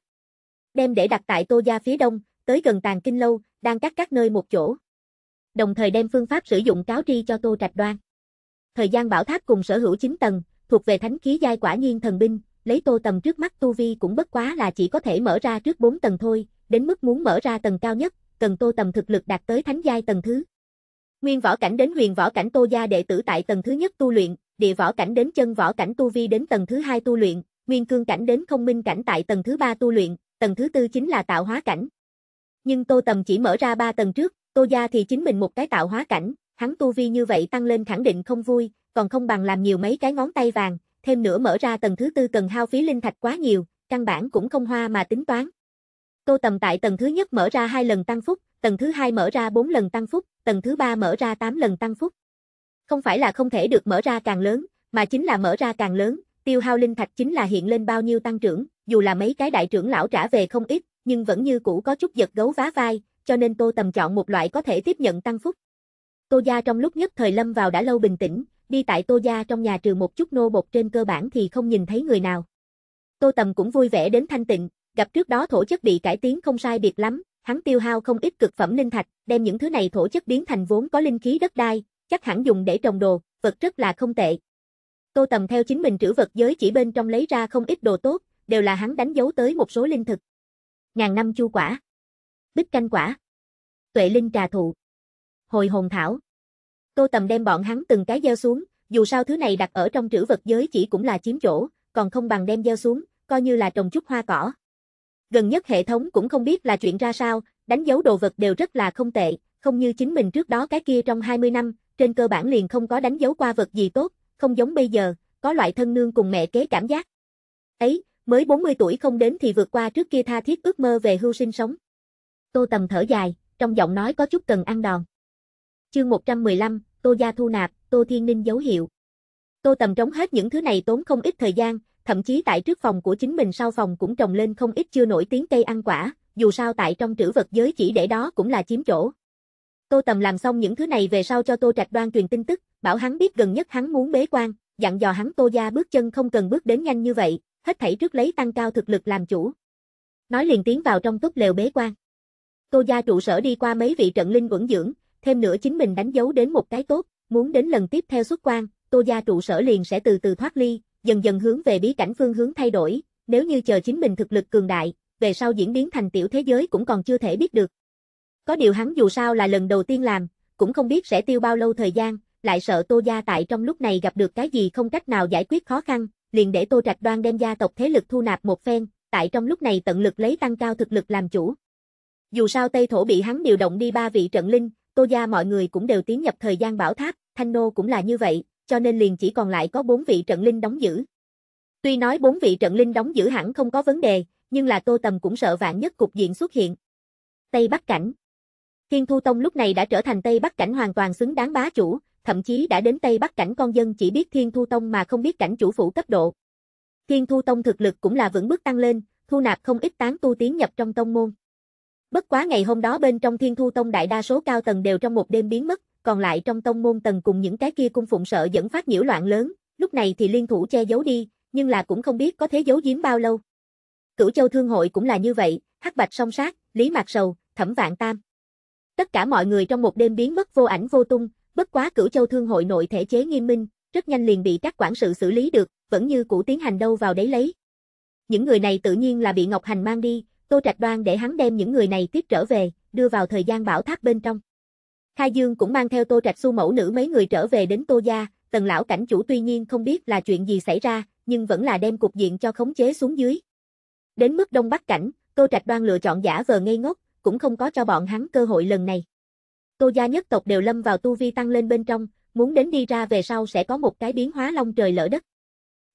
Đem để đặt tại Tô gia phía đông, tới gần Tàng Kinh lâu, đang cắt các nơi một chỗ. Đồng thời đem phương pháp sử dụng cáo tri cho Tô Trạch Đoan. Thời gian bảo tháp cùng sở hữu 9 tầng, thuộc về thánh khí giai quả nhiên thần binh, lấy tô tầm trước mắt tu vi cũng bất quá là chỉ có thể mở ra trước 4 tầng thôi, đến mức muốn mở ra tầng cao nhất, cần tô tầm thực lực đạt tới thánh giai tầng thứ. Nguyên võ cảnh đến huyền võ cảnh tô gia đệ tử tại tầng thứ nhất tu luyện, địa võ cảnh đến chân võ cảnh tu vi đến tầng thứ hai tu luyện, nguyên cương cảnh đến không minh cảnh tại tầng thứ ba tu luyện, tầng thứ tư chính là tạo hóa cảnh. Nhưng tô tầm chỉ mở ra ba tầng trước, tô gia thì chính mình một cái tạo hóa cảnh, hắn tu vi như vậy tăng lên khẳng định không vui, còn không bằng làm nhiều mấy cái ngón tay vàng, thêm nữa mở ra tầng thứ tư cần hao phí linh thạch quá nhiều, căn bản cũng không hoa mà tính toán. Tô Tầm tại tầng thứ nhất mở ra 2 lần tăng phúc, tầng thứ hai mở ra 4 lần tăng phúc, tầng thứ ba mở ra 8 lần tăng phúc. Không phải là không thể được mở ra càng lớn, mà chính là mở ra càng lớn, tiêu hao linh thạch chính là hiện lên bao nhiêu tăng trưởng, dù là mấy cái đại trưởng lão trả về không ít, nhưng vẫn như cũ có chút giật gấu vá vai, cho nên Tô Tầm chọn một loại có thể tiếp nhận tăng phúc. Tô gia trong lúc nhất thời lâm vào đã lâu bình tĩnh, đi tại Tô Gia trong nhà trừ một chút nô bột trên cơ bản thì không nhìn thấy người nào. Tô Tầm cũng vui vẻ đến thanh tịnh, gặp trước đó thổ chất bị cải tiến không sai biệt lắm, hắn tiêu hao không ít cực phẩm linh thạch, đem những thứ này thổ chất biến thành vốn có linh khí đất đai, chắc hẳn dùng để trồng đồ, vật rất là không tệ. Tô Tầm theo chính mình trữ vật giới chỉ bên trong lấy ra không ít đồ tốt, đều là hắn đánh dấu tới một số linh thực. Ngàn năm chu quả, bích canh quả, tuệ linh trà thụ, hồi hồn thảo, Tô Tầm đem bọn hắn từng cái gieo xuống, dù sao thứ này đặt ở trong trữ vật giới chỉ cũng là chiếm chỗ, còn không bằng đem gieo xuống, coi như là trồng chút hoa cỏ. Gần nhất hệ thống cũng không biết là chuyện ra sao, đánh dấu đồ vật đều rất là không tệ, không như chính mình trước đó cái kia trong 20 năm, trên cơ bản liền không có đánh dấu qua vật gì tốt, không giống bây giờ, có loại thân nương cùng mẹ kế cảm giác. Ấy, mới 40 tuổi không đến thì vượt qua trước kia tha thiết ước mơ về hưu sinh sống. Tô Tầm thở dài, trong giọng nói có chút cần ăn đòn. Chương 115, Tô Gia thu nạp, Tô Thiên Ninh dấu hiệu. Tô Tầm trống hết những thứ này tốn không ít thời gian, thậm chí tại trước phòng của chính mình sau phòng cũng trồng lên không ít chưa nổi tiếng cây ăn quả, dù sao tại trong trữ vật giới chỉ để đó cũng là chiếm chỗ. Tô Tầm làm xong những thứ này về sau cho Tô Trạch Đoan truyền tin tức, bảo hắn biết gần nhất hắn muốn bế quan, dặn dò hắn Tô Gia bước chân không cần bước đến nhanh như vậy, hết thảy trước lấy tăng cao thực lực làm chủ. Nói liền tiến vào trong túc lều bế quan. Tô Gia trụ sở đi qua mấy vị trận linh uẩn dưỡng, thêm nữa chính mình đánh dấu đến một cái tốt, muốn đến lần tiếp theo xuất quan, Tô gia trụ sở liền sẽ từ từ thoát ly, dần dần hướng về bí cảnh phương hướng thay đổi, nếu như chờ chính mình thực lực cường đại, về sau diễn biến thành tiểu thế giới cũng còn chưa thể biết được. Có điều hắn dù sao là lần đầu tiên làm, cũng không biết sẽ tiêu bao lâu thời gian, lại sợ Tô gia tại trong lúc này gặp được cái gì không cách nào giải quyết khó khăn, liền để Tô Trạch Đoan đem gia tộc thế lực thu nạp một phen, tại trong lúc này tận lực lấy tăng cao thực lực làm chủ. Dù sao Tây thổ bị hắn điều động đi ba vị trận linh, Tô gia mọi người cũng đều tiến nhập thời gian bảo tháp, Thanh Nô cũng là như vậy, cho nên liền chỉ còn lại có bốn vị trận linh đóng giữ. Tuy nói bốn vị trận linh đóng giữ hẳn không có vấn đề, nhưng là Tô Tầm cũng sợ vạn nhất cục diện xuất hiện. Tây Bắc Cảnh Thiên Thu Tông lúc này đã trở thành Tây Bắc Cảnh hoàn toàn xứng đáng bá chủ, thậm chí đã đến Tây Bắc Cảnh con dân chỉ biết Thiên Thu Tông mà không biết cảnh chủ phủ cấp độ. Thiên Thu Tông thực lực cũng là vững bước tăng lên, thu nạp không ít tán tu tiến nhập trong tông môn. Bất quá ngày hôm đó bên trong Thiên Thu Tông đại đa số cao tầng đều trong một đêm biến mất, còn lại trong tông môn tầng cùng những cái kia cung phụng sợ dẫn phát nhiễu loạn lớn, lúc này thì liên thủ che giấu đi, nhưng là cũng không biết có thế giấu giếm bao lâu. Cửu Châu Thương hội cũng là như vậy, Hắc Bạch song sát, Lý Mạc Sầu, Thẩm Vạn Tam. Tất cả mọi người trong một đêm biến mất vô ảnh vô tung, bất quá Cửu Châu Thương hội nội thể chế nghiêm minh, rất nhanh liền bị các quản sự xử lý được, vẫn như cũ tiến hành đâu vào đấy lấy. Những người này tự nhiên là bị Ngọc Hành mang đi, Tô Trạch đoan để hắn đem những người này tiếp trở về, đưa vào thời gian bảo tháp bên trong. Khai Dương cũng mang theo Tô Trạch Xu mẫu nữ mấy người trở về đến Tô Gia, tần lão cảnh chủ tuy nhiên không biết là chuyện gì xảy ra, nhưng vẫn là đem cục diện cho khống chế xuống dưới. Đến mức Đông Bắc cảnh, Tô Trạch đoan lựa chọn giả vờ ngây ngốc, cũng không có cho bọn hắn cơ hội lần này. Tô Gia nhất tộc đều lâm vào tu vi tăng lên bên trong, muốn đến đi ra về sau sẽ có một cái biến hóa long trời lở đất.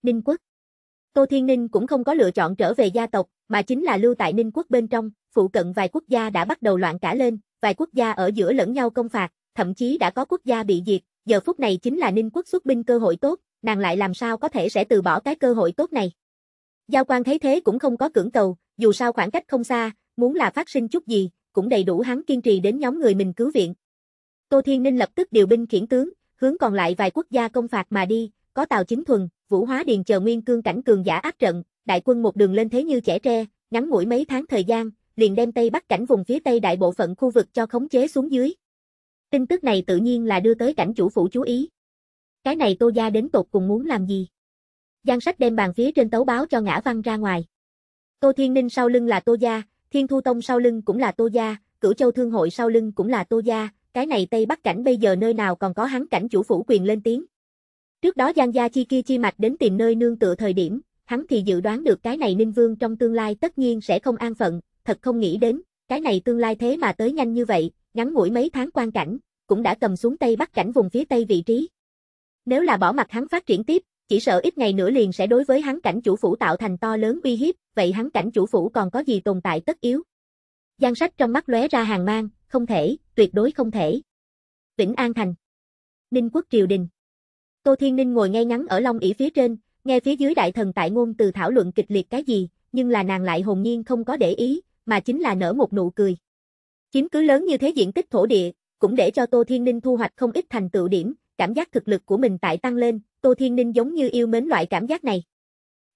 Ninh Quốc Tô Thiên Ninh cũng không có lựa chọn trở về gia tộc, mà chính là lưu tại Ninh quốc bên trong, phụ cận vài quốc gia đã bắt đầu loạn cả lên, vài quốc gia ở giữa lẫn nhau công phạt, thậm chí đã có quốc gia bị diệt, giờ phút này chính là Ninh quốc xuất binh cơ hội tốt, nàng lại làm sao có thể sẽ từ bỏ cái cơ hội tốt này. Giao quan thấy thế cũng không có cưỡng cầu, dù sao khoảng cách không xa, muốn là phát sinh chút gì, cũng đầy đủ hắn kiên trì đến nhóm người mình cứu viện. Tô Thiên Ninh lập tức điều binh khiển tướng, hướng còn lại vài quốc gia công phạt mà đi, có Tàu Chính Thuần, Vũ Hóa Điền chờ nguyên cương cảnh cường giả áp trận, đại quân một đường lên thế như trẻ tre, ngắn ngủi mấy tháng thời gian, liền đem Tây Bắc cảnh vùng phía Tây đại bộ phận khu vực cho khống chế xuống dưới. Tin tức này tự nhiên là đưa tới cảnh chủ phủ chú ý. Cái này Tô Gia đến tột cùng muốn làm gì? Giang sách đem bàn phía trên tấu báo cho ngã văn ra ngoài. Tô Thiên Ninh sau lưng là Tô Gia, Thiên Thu Tông sau lưng cũng là Tô Gia, Cửu Châu Thương Hội sau lưng cũng là Tô Gia, cái này Tây Bắc cảnh bây giờ nơi nào còn có hắn cảnh chủ phủ quyền lên tiếng. Trước đó Giang Gia chi kia chi mạch đến tìm nơi nương tựa thời điểm, hắn thì dự đoán được cái này Ninh Vương trong tương lai tất nhiên sẽ không an phận, thật không nghĩ đến, cái này tương lai thế mà tới nhanh như vậy, ngắn ngủi mấy tháng quan cảnh, cũng đã cầm xuống Tây Bắc cảnh vùng phía Tây vị trí. Nếu là bỏ mặt hắn phát triển tiếp, chỉ sợ ít ngày nữa liền sẽ đối với hắn cảnh chủ phủ tạo thành to lớn uy hiếp, vậy hắn cảnh chủ phủ còn có gì tồn tại tất yếu. Giang sách trong mắt lóe ra hàng mang, không thể, tuyệt đối không thể. Vĩnh An Thành Ninh Quốc Triều Đình Tô Thiên Ninh ngồi ngay ngắn ở Long ỷ phía trên, Nghe phía dưới đại thần tại ngôn từ thảo luận kịch liệt cái gì, nhưng là nàng lại hồn nhiên không có để ý, mà chính là nở một nụ cười. Chiếm cứ lớn như thế diện tích thổ địa, cũng để cho Tô Thiên Ninh thu hoạch không ít thành tựu điểm, cảm giác thực lực của mình tại tăng lên, Tô Thiên Ninh giống như yêu mến loại cảm giác này.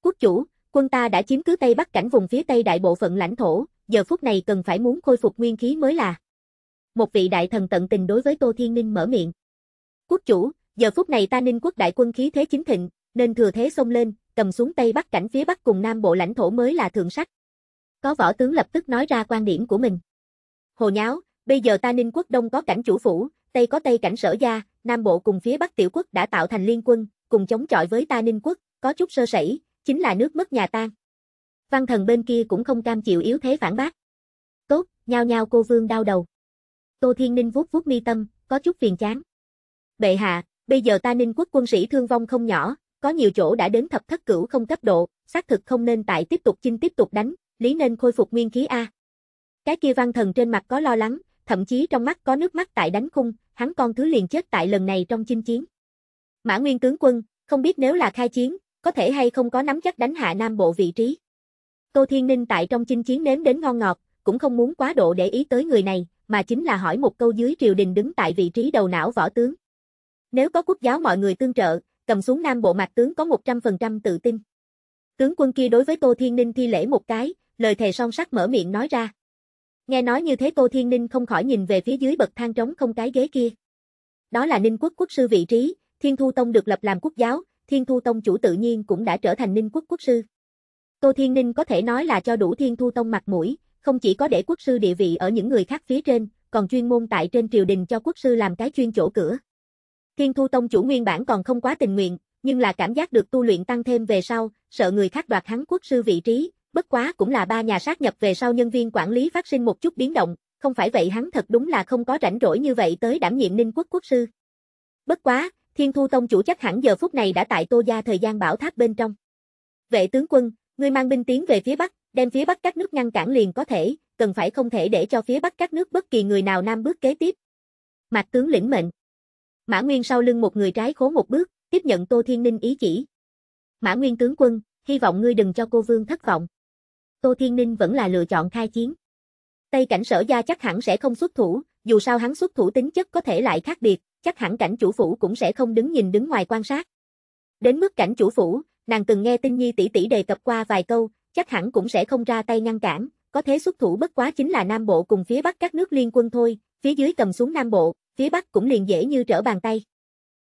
Quốc chủ, quân ta đã chiếm cứ Tây Bắc cảnh vùng phía Tây đại bộ phận lãnh thổ, giờ phút này cần phải muốn khôi phục nguyên khí mới là. Một vị đại thần tận tình đối với Tô Thiên Ninh mở miệng. Quốc chủ, giờ phút này ta Ninh quốc đại quân khí thế chính thịnh, nên thừa thế xông lên, cầm xuống Tây Bắc cảnh phía Bắc cùng Nam Bộ lãnh thổ mới là thượng sách. Có võ tướng lập tức nói ra quan điểm của mình. Hồ nháo, bây giờ ta Ninh quốc Đông có cảnh chủ phủ, Tây có Tây cảnh sở gia, Nam Bộ cùng phía Bắc tiểu quốc đã tạo thành liên quân, cùng chống chọi với ta Ninh quốc, có chút sơ sẩy, chính là nước mất nhà tan. Văn thần bên kia cũng không cam chịu yếu thế phản bác. Tốt, nhao nhao cô vương đau đầu. Tô Thiên Ninh vuốt vuốt mi tâm, có chút phiền chán. Bệ hạ, bây giờ ta Ninh quốc quân sĩ thương vong không nhỏ, có nhiều chỗ đã đến thập thất cửu không cấp độ, xác thực không nên tại tiếp tục chinh tiếp tục đánh, lý nên khôi phục nguyên khí A. Cái kia văn thần trên mặt có lo lắng, thậm chí trong mắt có nước mắt tại đánh khung, hắn con thứ liền chết tại lần này trong chinh chiến. Mã Nguyên tướng quân, không biết nếu là khai chiến, có thể hay không có nắm chắc đánh hạ Nam Bộ vị trí. Tô Thiên Ninh tại trong chinh chiến nếm đến ngon ngọt, cũng không muốn quá độ để ý tới người này, mà chính là hỏi một câu dưới triều đình đứng tại vị trí đầu não võ tướng. Nếu có quốc giáo mọi người tương trợ, cầm xuống nam bộ mặt tướng có 100% tự tin. Tướng quân kia đối với Tô Thiên Ninh thi lễ một cái, lời thề son sắc mở miệng nói ra. Nghe nói như thế Tô Thiên Ninh không khỏi nhìn về phía dưới bậc thang trống không cái ghế kia. Đó là Ninh quốc quốc sư vị trí, Thiên Thu Tông được lập làm quốc giáo, Thiên Thu Tông chủ tự nhiên cũng đã trở thành Ninh quốc quốc sư. Tô Thiên Ninh có thể nói là cho đủ Thiên Thu Tông mặt mũi, không chỉ có để quốc sư địa vị ở những người khác phía trên, còn chuyên môn tại trên triều đình cho quốc sư làm cái chuyên chỗ cửa. Thiên Thu Tông chủ nguyên bản còn không quá tình nguyện, nhưng là cảm giác được tu luyện tăng thêm về sau, sợ người khác đoạt hắn quốc sư vị trí, bất quá cũng là ba nhà sát nhập về sau nhân viên quản lý phát sinh một chút biến động, không phải vậy hắn thật đúng là không có rảnh rỗi như vậy tới đảm nhiệm ninh quốc quốc sư. Bất quá, Thiên Thu Tông chủ chắc hẳn giờ phút này đã tại Tô Gia thời gian bảo tháp bên trong. Vệ tướng quân, ngươi mang binh tiến về phía Bắc, đem phía Bắc các nước ngăn cản liền có thể, cần phải không thể để cho phía Bắc các nước bất kỳ người nào nam bước kế tiếp. Mạc tướng lĩnh mệnh. Mã Nguyên sau lưng một người trái khố một bước, tiếp nhận Tô Thiên Ninh ý chỉ. Mã Nguyên tướng quân, hy vọng ngươi đừng cho cô vương thất vọng. Tô Thiên Ninh vẫn là lựa chọn khai chiến. Tây cảnh sở gia chắc hẳn sẽ không xuất thủ, dù sao hắn xuất thủ tính chất có thể lại khác biệt, chắc hẳn cảnh chủ phủ cũng sẽ không đứng nhìn đứng ngoài quan sát. Đến mức cảnh chủ phủ, nàng từng nghe Tinh Nhi tỷ tỷ đề cập qua vài câu, chắc hẳn cũng sẽ không ra tay ngăn cản, có thế xuất thủ bất quá chính là Nam Bộ cùng phía Bắc các nước liên quân thôi, phía dưới cầm xuống Nam Bộ, phía Bắc cũng liền dễ như trở bàn tay.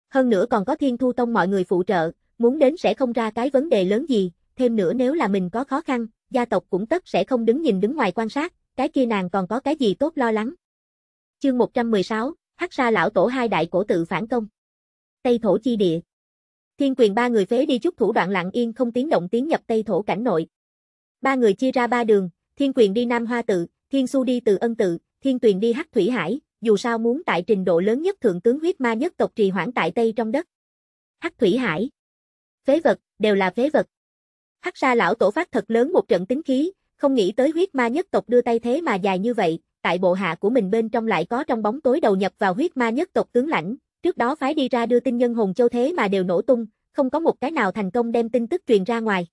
Hơn nữa còn có Thiên Thu Tông mọi người phụ trợ, muốn đến sẽ không ra cái vấn đề lớn gì, thêm nữa nếu là mình có khó khăn, gia tộc cũng tất sẽ không đứng nhìn đứng ngoài quan sát, cái kia nàng còn có cái gì tốt lo lắng. Chương 116, Hắc Sa lão tổ hai đại cổ tự phản công. Tây thổ chi địa. Thiên quyền ba người phế đi chút thủ đoạn lặng yên không tiếng động tiến nhập Tây thổ cảnh nội. Ba người chia ra ba đường, Thiên quyền đi Nam Hoa tự, Thiên Su đi từ Ân tự, Thiên Tuyền đi Hắc Thủy Hải, dù sao muốn tại trình độ lớn nhất thượng tướng huyết ma nhất tộc trì hoãn tại Tây trong đất. Hắc thủy hải. Phế vật, đều là phế vật. Hắc sa lão tổ phát thật lớn một trận tính khí, không nghĩ tới huyết ma nhất tộc đưa tay thế mà dài như vậy, tại bộ hạ của mình bên trong lại có trong bóng tối đầu nhập vào huyết ma nhất tộc tướng lãnh, trước đó phái đi ra đưa tin nhân hồn châu thế mà đều nổ tung, không có một cái nào thành công đem tin tức truyền ra ngoài.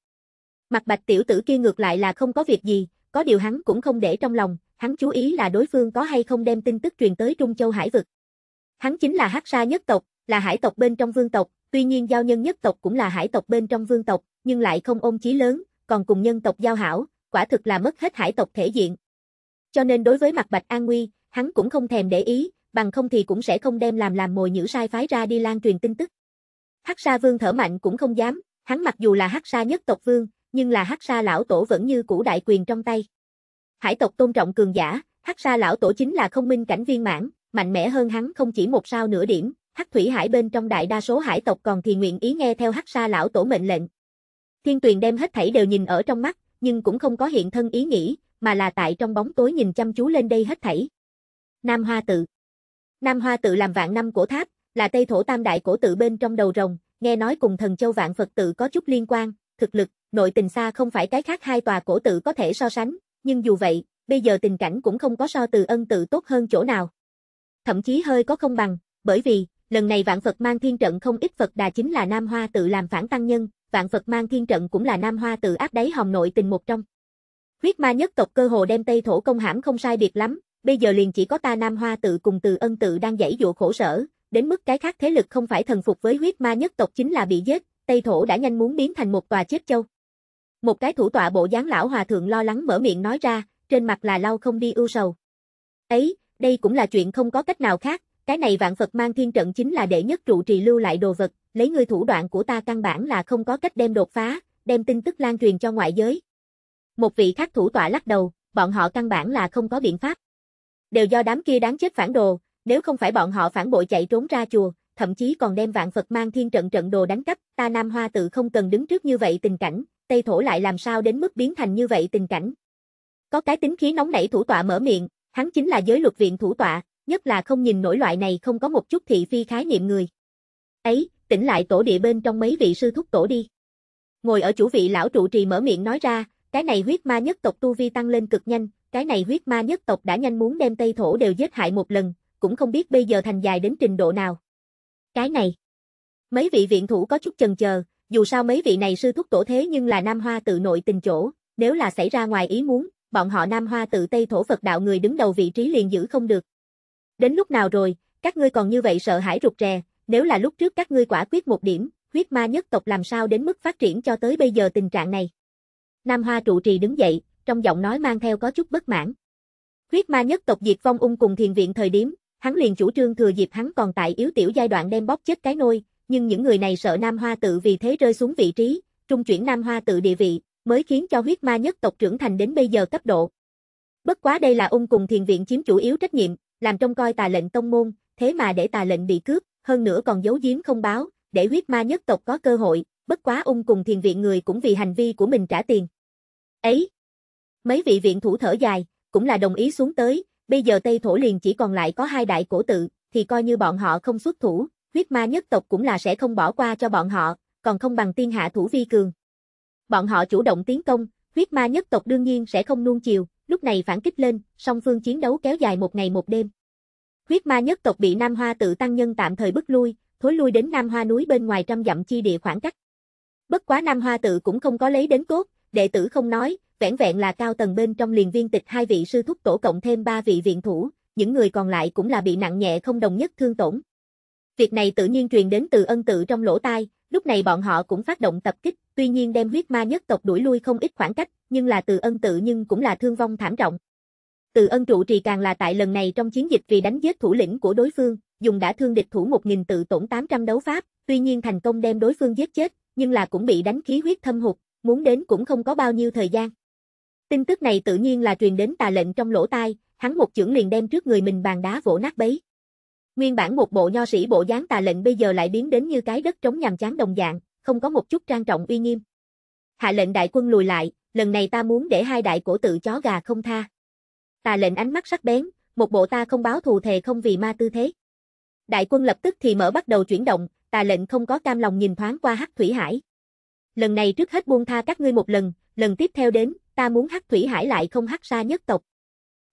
Mặt bạch tiểu tử kia ngược lại là không có việc gì, có điều hắn cũng không để trong lòng, hắn chú ý là đối phương có hay không đem tin tức truyền tới Trung Châu Hải vực. Hắn chính là Hắc Sa nhất tộc, là hải tộc bên trong vương tộc, tuy nhiên giao nhân nhất tộc cũng là hải tộc bên trong vương tộc, nhưng lại không ôm chí lớn, còn cùng nhân tộc giao hảo, quả thực là mất hết hải tộc thể diện. Cho nên đối với mặt Bạch An Nguy, hắn cũng không thèm để ý, bằng không thì cũng sẽ không đem làm làm mồi nhữ sai phái ra đi lan truyền tin tức. Hắc Sa Vương thở mạnh cũng không dám, hắn mặc dù là Hắc Sa nhất tộc vương, nhưng là Hắc Sa lão tổ vẫn như cũ đại quyền trong tay. Hải tộc tôn trọng cường giả, hắc sa lão tổ chính là không minh cảnh viên mãn, mạnh mẽ hơn hắn không chỉ một sao nửa điểm, hắc thủy hải bên trong đại đa số hải tộc còn thì nguyện ý nghe theo hắc sa lão tổ mệnh lệnh. Thiên tuyền đem hết thảy đều nhìn ở trong mắt, nhưng cũng không có hiện thân ý nghĩ, mà là tại trong bóng tối nhìn chăm chú lên đây hết thảy. Nam Hoa Tự Nam Hoa Tự làm vạn năm cổ tháp, là Tây Thổ Tam Đại cổ tự bên trong đầu rồng, nghe nói cùng thần châu vạn Phật tự có chút liên quan, thực lực, nội tình xa không phải cái khác hai tòa cổ tự có thể so sánh, nhưng dù vậy, bây giờ tình cảnh cũng không có so từ ân tự tốt hơn chỗ nào. Thậm chí hơi có không bằng, bởi vì, lần này vạn Phật mang thiên trận không ít Phật đà chính là Nam Hoa tự làm phản tăng nhân, vạn Phật mang thiên trận cũng là Nam Hoa tự áp đáy hồng nội tình một trong. Huyết ma nhất tộc cơ hồ đem Tây Thổ công hãm không sai biệt lắm, bây giờ liền chỉ có ta Nam Hoa tự cùng từ ân tự đang dãy dụa khổ sở, đến mức cái khác thế lực không phải thần phục với huyết ma nhất tộc chính là bị giết, Tây Thổ đã nhanh muốn biến thành một tòa chết châu. Một cái thủ tọa bộ dáng lão hòa thượng lo lắng mở miệng nói ra, trên mặt là lau không đi ưu sầu. Ấy, đây cũng là chuyện không có cách nào khác, cái này vạn Phật mang thiên trận chính là để nhất trụ trì lưu lại đồ vật, lấy ngươi thủ đoạn của ta căn bản là không có cách đem đột phá, đem tin tức lan truyền cho ngoại giới. Một vị khác thủ tọa lắc đầu, bọn họ căn bản là không có biện pháp. Đều do đám kia đáng chết phản đồ, nếu không phải bọn họ phản bội chạy trốn ra chùa, thậm chí còn đem vạn Phật mang thiên trận trận đồ đánh cắp, ta Nam Hoa tự không cần đứng trước như vậy tình cảnh, Tây Thổ lại làm sao đến mức biến thành như vậy tình cảnh. Có cái tính khí nóng nảy thủ tọa mở miệng, hắn chính là giới luật viện thủ tọa, nhất là không nhìn nổi loại này không có một chút thị phi khái niệm người. Ấy, tỉnh lại tổ địa bên trong mấy vị sư thúc tổ đi. Ngồi ở chủ vị lão trụ trì mở miệng nói ra, cái này huyết ma nhất tộc tu vi tăng lên cực nhanh, cái này huyết ma nhất tộc đã nhanh muốn đem Tây Thổ đều giết hại một lần, cũng không biết bây giờ thành dài đến trình độ nào. Cái này. Mấy vị viện thủ có chút chần chờ, dù sao mấy vị này sư thúc tổ thế nhưng là Nam Hoa tự nội tình chỗ, nếu là xảy ra ngoài ý muốn, bọn họ Nam Hoa tự Tây Thổ Phật đạo người đứng đầu vị trí liền giữ không được. Đến lúc nào rồi, các ngươi còn như vậy sợ hãi rụt rè, nếu là lúc trước các ngươi quả quyết một điểm, huyết ma nhất tộc làm sao đến mức phát triển cho tới bây giờ tình trạng này. Nam Hoa trụ trì đứng dậy, trong giọng nói mang theo có chút bất mãn. Huyết ma nhất tộc diệt vong ung cùng thiền viện thời điểm, hắn liền chủ trương thừa dịp hắn còn tại yếu tiểu giai đoạn đem bóp chết cái nôi, nhưng những người này sợ Nam Hoa tự vì thế rơi xuống vị trí, trung chuyển Nam Hoa tự địa vị, mới khiến cho huyết ma nhất tộc trưởng thành đến bây giờ cấp độ. Bất quá đây là ung cùng thiền viện chiếm chủ yếu trách nhiệm, làm trong coi tà lệnh tông môn, thế mà để tà lệnh bị cướp, hơn nữa còn giấu giếm không báo, để huyết ma nhất tộc có cơ hội, bất quá ung cùng thiền viện người cũng vì hành vi của mình trả tiền. Ấy! Mấy vị viện thủ thở dài, cũng là đồng ý xuống tới, bây giờ Tây Thổ liền chỉ còn lại có hai đại cổ tự, thì coi như bọn họ không xuất thủ, huyết ma nhất tộc cũng là sẽ không bỏ qua cho bọn họ, còn không bằng tiên hạ thủ vi cường. Bọn họ chủ động tiến công, huyết ma nhất tộc đương nhiên sẽ không nuông chiều, lúc này phản kích lên, song phương chiến đấu kéo dài một ngày một đêm. Huyết ma nhất tộc bị Nam Hoa tự tăng nhân tạm thời bức lui, thối lui đến Nam Hoa núi bên ngoài trăm dặm chi địa khoảng cách. Bất quá Nam Hoa tự cũng không có lấy đến cốt, đệ tử không nói, vẻn vẹn là cao tầng bên trong liền viên tịch hai vị sư thúc tổ cộng thêm ba vị viện thủ, những người còn lại cũng là bị nặng nhẹ không đồng nhất thương tổn. Việc này tự nhiên truyền đến từ ân tự trong lỗ tai, lúc này bọn họ cũng phát động tập kích, tuy nhiên đem huyết ma nhất tộc đuổi lui không ít khoảng cách, nhưng là từ ân tự nhưng cũng là thương vong thảm trọng. Từ ân trụ trì càng là tại lần này trong chiến dịch vì đánh giết thủ lĩnh của đối phương, dùng đã thương địch thủ 1.000 tự tổn 800 đấu pháp, tuy nhiên thành công đem đối phương giết chết, nhưng là cũng bị đánh khí huyết thâm hụt, muốn đến cũng không có bao nhiêu thời gian. Tin tức này tự nhiên là truyền đến tà lệnh trong lỗ tai, hắn một chưởng liền đem trước người mình bàn đá vỗ nát bấy. Nguyên bản một bộ nho sĩ bộ dáng tà lệnh bây giờ lại biến đến như cái đất trống nhàm chán đồng dạng, không có một chút trang trọng uy nghiêm. Hạ lệnh đại quân lùi lại, lần này ta muốn để hai đại cổ tự chó gà không tha. Tà lệnh ánh mắt sắc bén, một bộ ta không báo thù thề không vì ma tư thế. Đại quân lập tức thì mở bắt đầu chuyển động, tà lệnh không có cam lòng nhìn thoáng qua hắc thủy hải. Lần này trước hết buông tha các ngươi một lần, lần tiếp theo đến, ta muốn hắc thủy hải lại không hắc sa nhất tộc.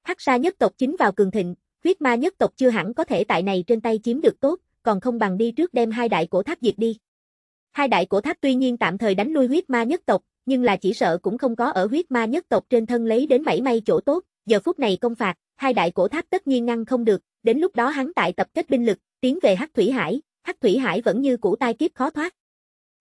Hắc sa nhất tộc chính vào cường thịnh, huyết ma nhất tộc chưa hẳn có thể tại này trên tay chiếm được tốt, còn không bằng đi trước đem hai đại cổ tháp diệt đi. Hai đại cổ tháp tuy nhiên tạm thời đánh lui huyết ma nhất tộc, nhưng là chỉ sợ cũng không có ở huyết ma nhất tộc trên thân lấy đến mảy may chỗ tốt, giờ phút này công phạt, hai đại cổ tháp tất nhiên ngăn không được, đến lúc đó hắn tại tập kết binh lực, tiến về Hắc Thủy Hải, Hắc Thủy Hải vẫn như cũ tai kiếp khó thoát.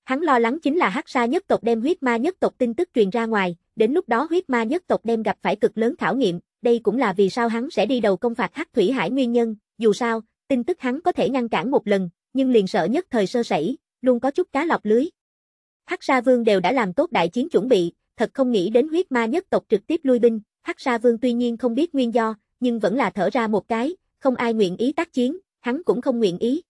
Hắn lo lắng chính là Hắc Sa nhất tộc đem huyết ma nhất tộc tin tức truyền ra ngoài, đến lúc đó huyết ma nhất tộc đem gặp phải cực lớn khảo nghiệm, đây cũng là vì sao hắn sẽ đi đầu công phạt Hắc Thủy Hải nguyên nhân, dù sao, tin tức hắn có thể ngăn cản một lần, nhưng liền sợ nhất thời sơ sẩy, luôn có chút cá lọc lưới. Hắc Sa Vương đều đã làm tốt đại chiến chuẩn bị, thật không nghĩ đến huyết ma nhất tộc trực tiếp lui binh, Hắc Sa Vương tuy nhiên không biết nguyên do, nhưng vẫn là thở ra một cái, không ai nguyện ý tác chiến, hắn cũng không nguyện ý.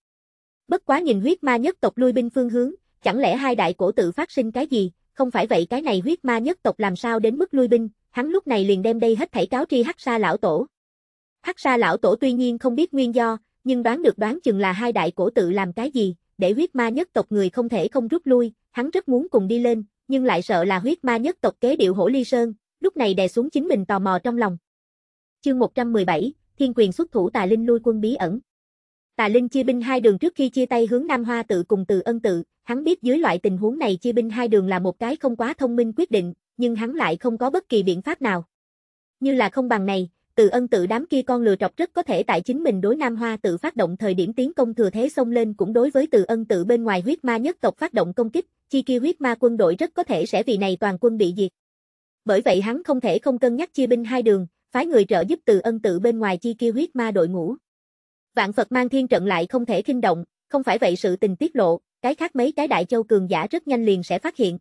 Bất quá nhìn huyết ma nhất tộc lui binh phương hướng, chẳng lẽ hai đại cổ tự phát sinh cái gì, không phải vậy cái này huyết ma nhất tộc làm sao đến mức lui binh, hắn lúc này liền đem đây hết thảy cáo tri hắc sa lão tổ. Hắc sa lão tổ tuy nhiên không biết nguyên do, nhưng đoán được đoán chừng là hai đại cổ tự làm cái gì, để huyết ma nhất tộc người không thể không rút lui, hắn rất muốn cùng đi lên, nhưng lại sợ là huyết ma nhất tộc kế điệu hổ ly sơn, lúc này đè xuống chính mình tò mò trong lòng. Chương 117, Thiên quyền xuất thủ tà linh lui quân bí ẩn. Tà Linh chia binh hai đường trước khi chia tay hướng Nam Hoa tự cùng Từ Ân tự, hắn biết dưới loại tình huống này chia binh hai đường là một cái không quá thông minh quyết định, nhưng hắn lại không có bất kỳ biện pháp nào. Như là không bằng này, từ ân tự đám kia con lừa trọc rất có thể tại chính mình đối Nam Hoa tự phát động thời điểm tiến công thừa thế xông lên cũng đối với từ ân tự bên ngoài huyết ma nhất tộc phát động công kích, chi kia huyết ma quân đội rất có thể sẽ vì này toàn quân bị diệt. Bởi vậy hắn không thể không cân nhắc chia binh hai đường, phái người trợ giúp từ ân tự bên ngoài chi kia huyết ma đội ngũ. Vạn Phật mang thiên trận lại không thể kinh động, không phải vậy sự tình tiết lộ, cái khác mấy cái đại châu cường giả rất nhanh liền sẽ phát hiện.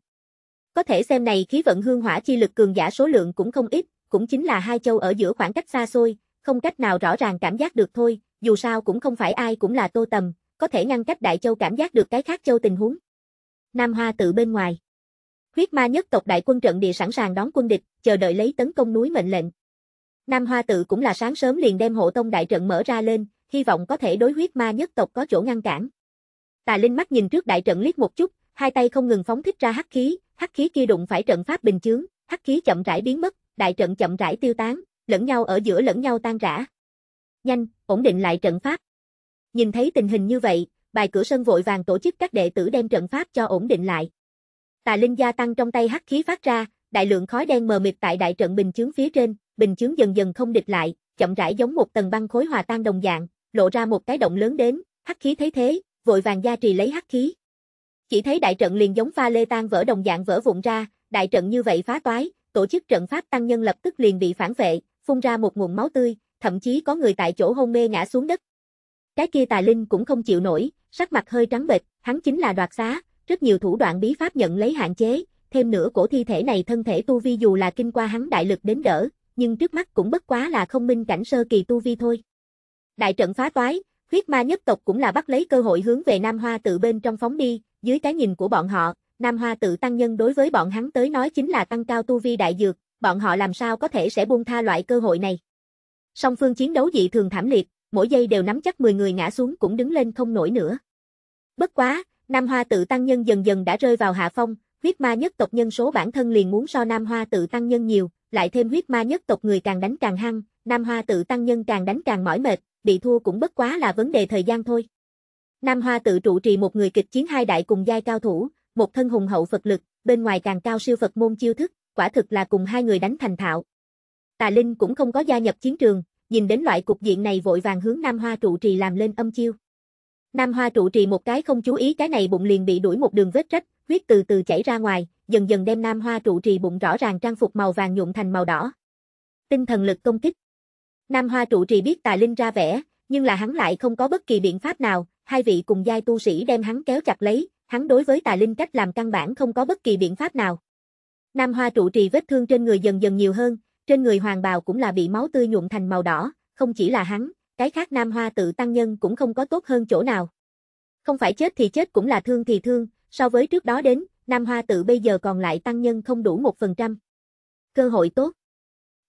Có thể xem này khí vận hương hỏa chi lực cường giả số lượng cũng không ít, cũng chính là hai châu ở giữa khoảng cách xa xôi, không cách nào rõ ràng cảm giác được thôi, dù sao cũng không phải ai cũng là tô tầm, có thể ngăn cách đại châu cảm giác được cái khác châu tình huống. Nam Hoa tự bên ngoài. Huyết ma nhất tộc đại quân trận địa sẵn sàng đón quân địch, chờ đợi lấy tấn công núi mệnh lệnh. Nam Hoa tự cũng là sáng sớm liền đem hộ tông đại trận mở ra lên, hy vọng có thể đối huyết ma nhất tộc có chỗ ngăn cản. Tà Linh mắt nhìn trước đại trận liếc một chút, hai tay không ngừng phóng thích ra hắc khí, hắc khí kia đụng phải trận pháp bình chướng, hắc khí chậm rãi biến mất, đại trận chậm rãi tiêu tán, lẫn nhau ở giữa lẫn nhau tan rã. Nhanh, ổn định lại trận pháp. Nhìn thấy tình hình như vậy, bài cửa sân vội vàng tổ chức các đệ tử đem trận pháp cho ổn định lại. Tà linh gia tăng trong tay hắc khí phát ra, đại lượng khói đen mờ mịt tại đại trận bình chướng phía trên, bình chướng dần dần không địch lại, chậm rãi giống một tầng băng khối hòa tan đồng dạng, lộ ra một cái động lớn đến, hắc khí thấy thế, vội vàng gia trì lấy hắc khí. Chỉ thấy đại trận liền giống pha lê tan vỡ đồng dạng vỡ vụn ra, đại trận như vậy phá toái, tổ chức trận pháp tăng nhân lập tức liền bị phản vệ, phun ra một nguồn máu tươi, thậm chí có người tại chỗ hôn mê ngã xuống đất. Cái kia tài linh cũng không chịu nổi, sắc mặt hơi trắng bệch, hắn chính là đoạt xá, rất nhiều thủ đoạn bí pháp nhận lấy hạn chế, thêm nữa cổ thi thể này thân thể tu vi dù là kinh qua hắn đại lực đến đỡ, nhưng trước mắt cũng bất quá là không minh cảnh sơ kỳ tu vi thôi. Đại trận phá toái, huyết ma nhất tộc cũng là bắt lấy cơ hội hướng về Nam Hoa tự bên trong phóng đi, dưới cái nhìn của bọn họ, Nam Hoa tự tăng nhân đối với bọn hắn tới nói chính là tăng cao tu vi đại dược, bọn họ làm sao có thể sẽ buông tha loại cơ hội này. Song phương chiến đấu dị thường thảm liệt, mỗi giây đều nắm chắc 10 người ngã xuống cũng đứng lên không nổi nữa. Bất quá, Nam Hoa tự tăng nhân dần dần đã rơi vào hạ phong, huyết ma nhất tộc nhân số bản thân liền muốn so Nam Hoa tự tăng nhân nhiều, lại thêm huyết ma nhất tộc người càng đánh càng hăng, Nam Hoa tự tăng nhân càng đánh càng mỏi mệt, bị thua cũng bất quá là vấn đề thời gian thôi. Nam Hoa tự trụ trì một người kịch chiến hai đại cùng giai cao thủ, một thân hùng hậu Phật lực, bên ngoài càng cao siêu Phật môn chiêu thức, quả thực là cùng hai người đánh thành thạo. Tà Linh cũng không có gia nhập chiến trường, nhìn đến loại cục diện này vội vàng hướng Nam Hoa trụ trì làm lên âm chiêu. Nam Hoa trụ trì một cái không chú ý cái này bụng liền bị đuổi một đường vết rách, huyết từ từ chảy ra ngoài, dần dần đem Nam Hoa trụ trì bụng rõ ràng trang phục màu vàng nhuộm thành màu đỏ. Tinh thần lực công kích. Nam Hoa trụ trì biết Tà Linh ra vẻ, nhưng là hắn lại không có bất kỳ biện pháp nào, hai vị cùng giai tu sĩ đem hắn kéo chặt lấy, hắn đối với tà linh cách làm căn bản không có bất kỳ biện pháp nào. Nam Hoa trụ trì vết thương trên người dần dần nhiều hơn, trên người hoàng bào cũng là bị máu tươi nhuộm thành màu đỏ, không chỉ là hắn, cái khác Nam Hoa tự tăng nhân cũng không có tốt hơn chỗ nào. Không phải chết thì chết cũng là thương thì thương, so với trước đó đến, Nam Hoa tự bây giờ còn lại tăng nhân không đủ một phần trăm Cơ hội tốt.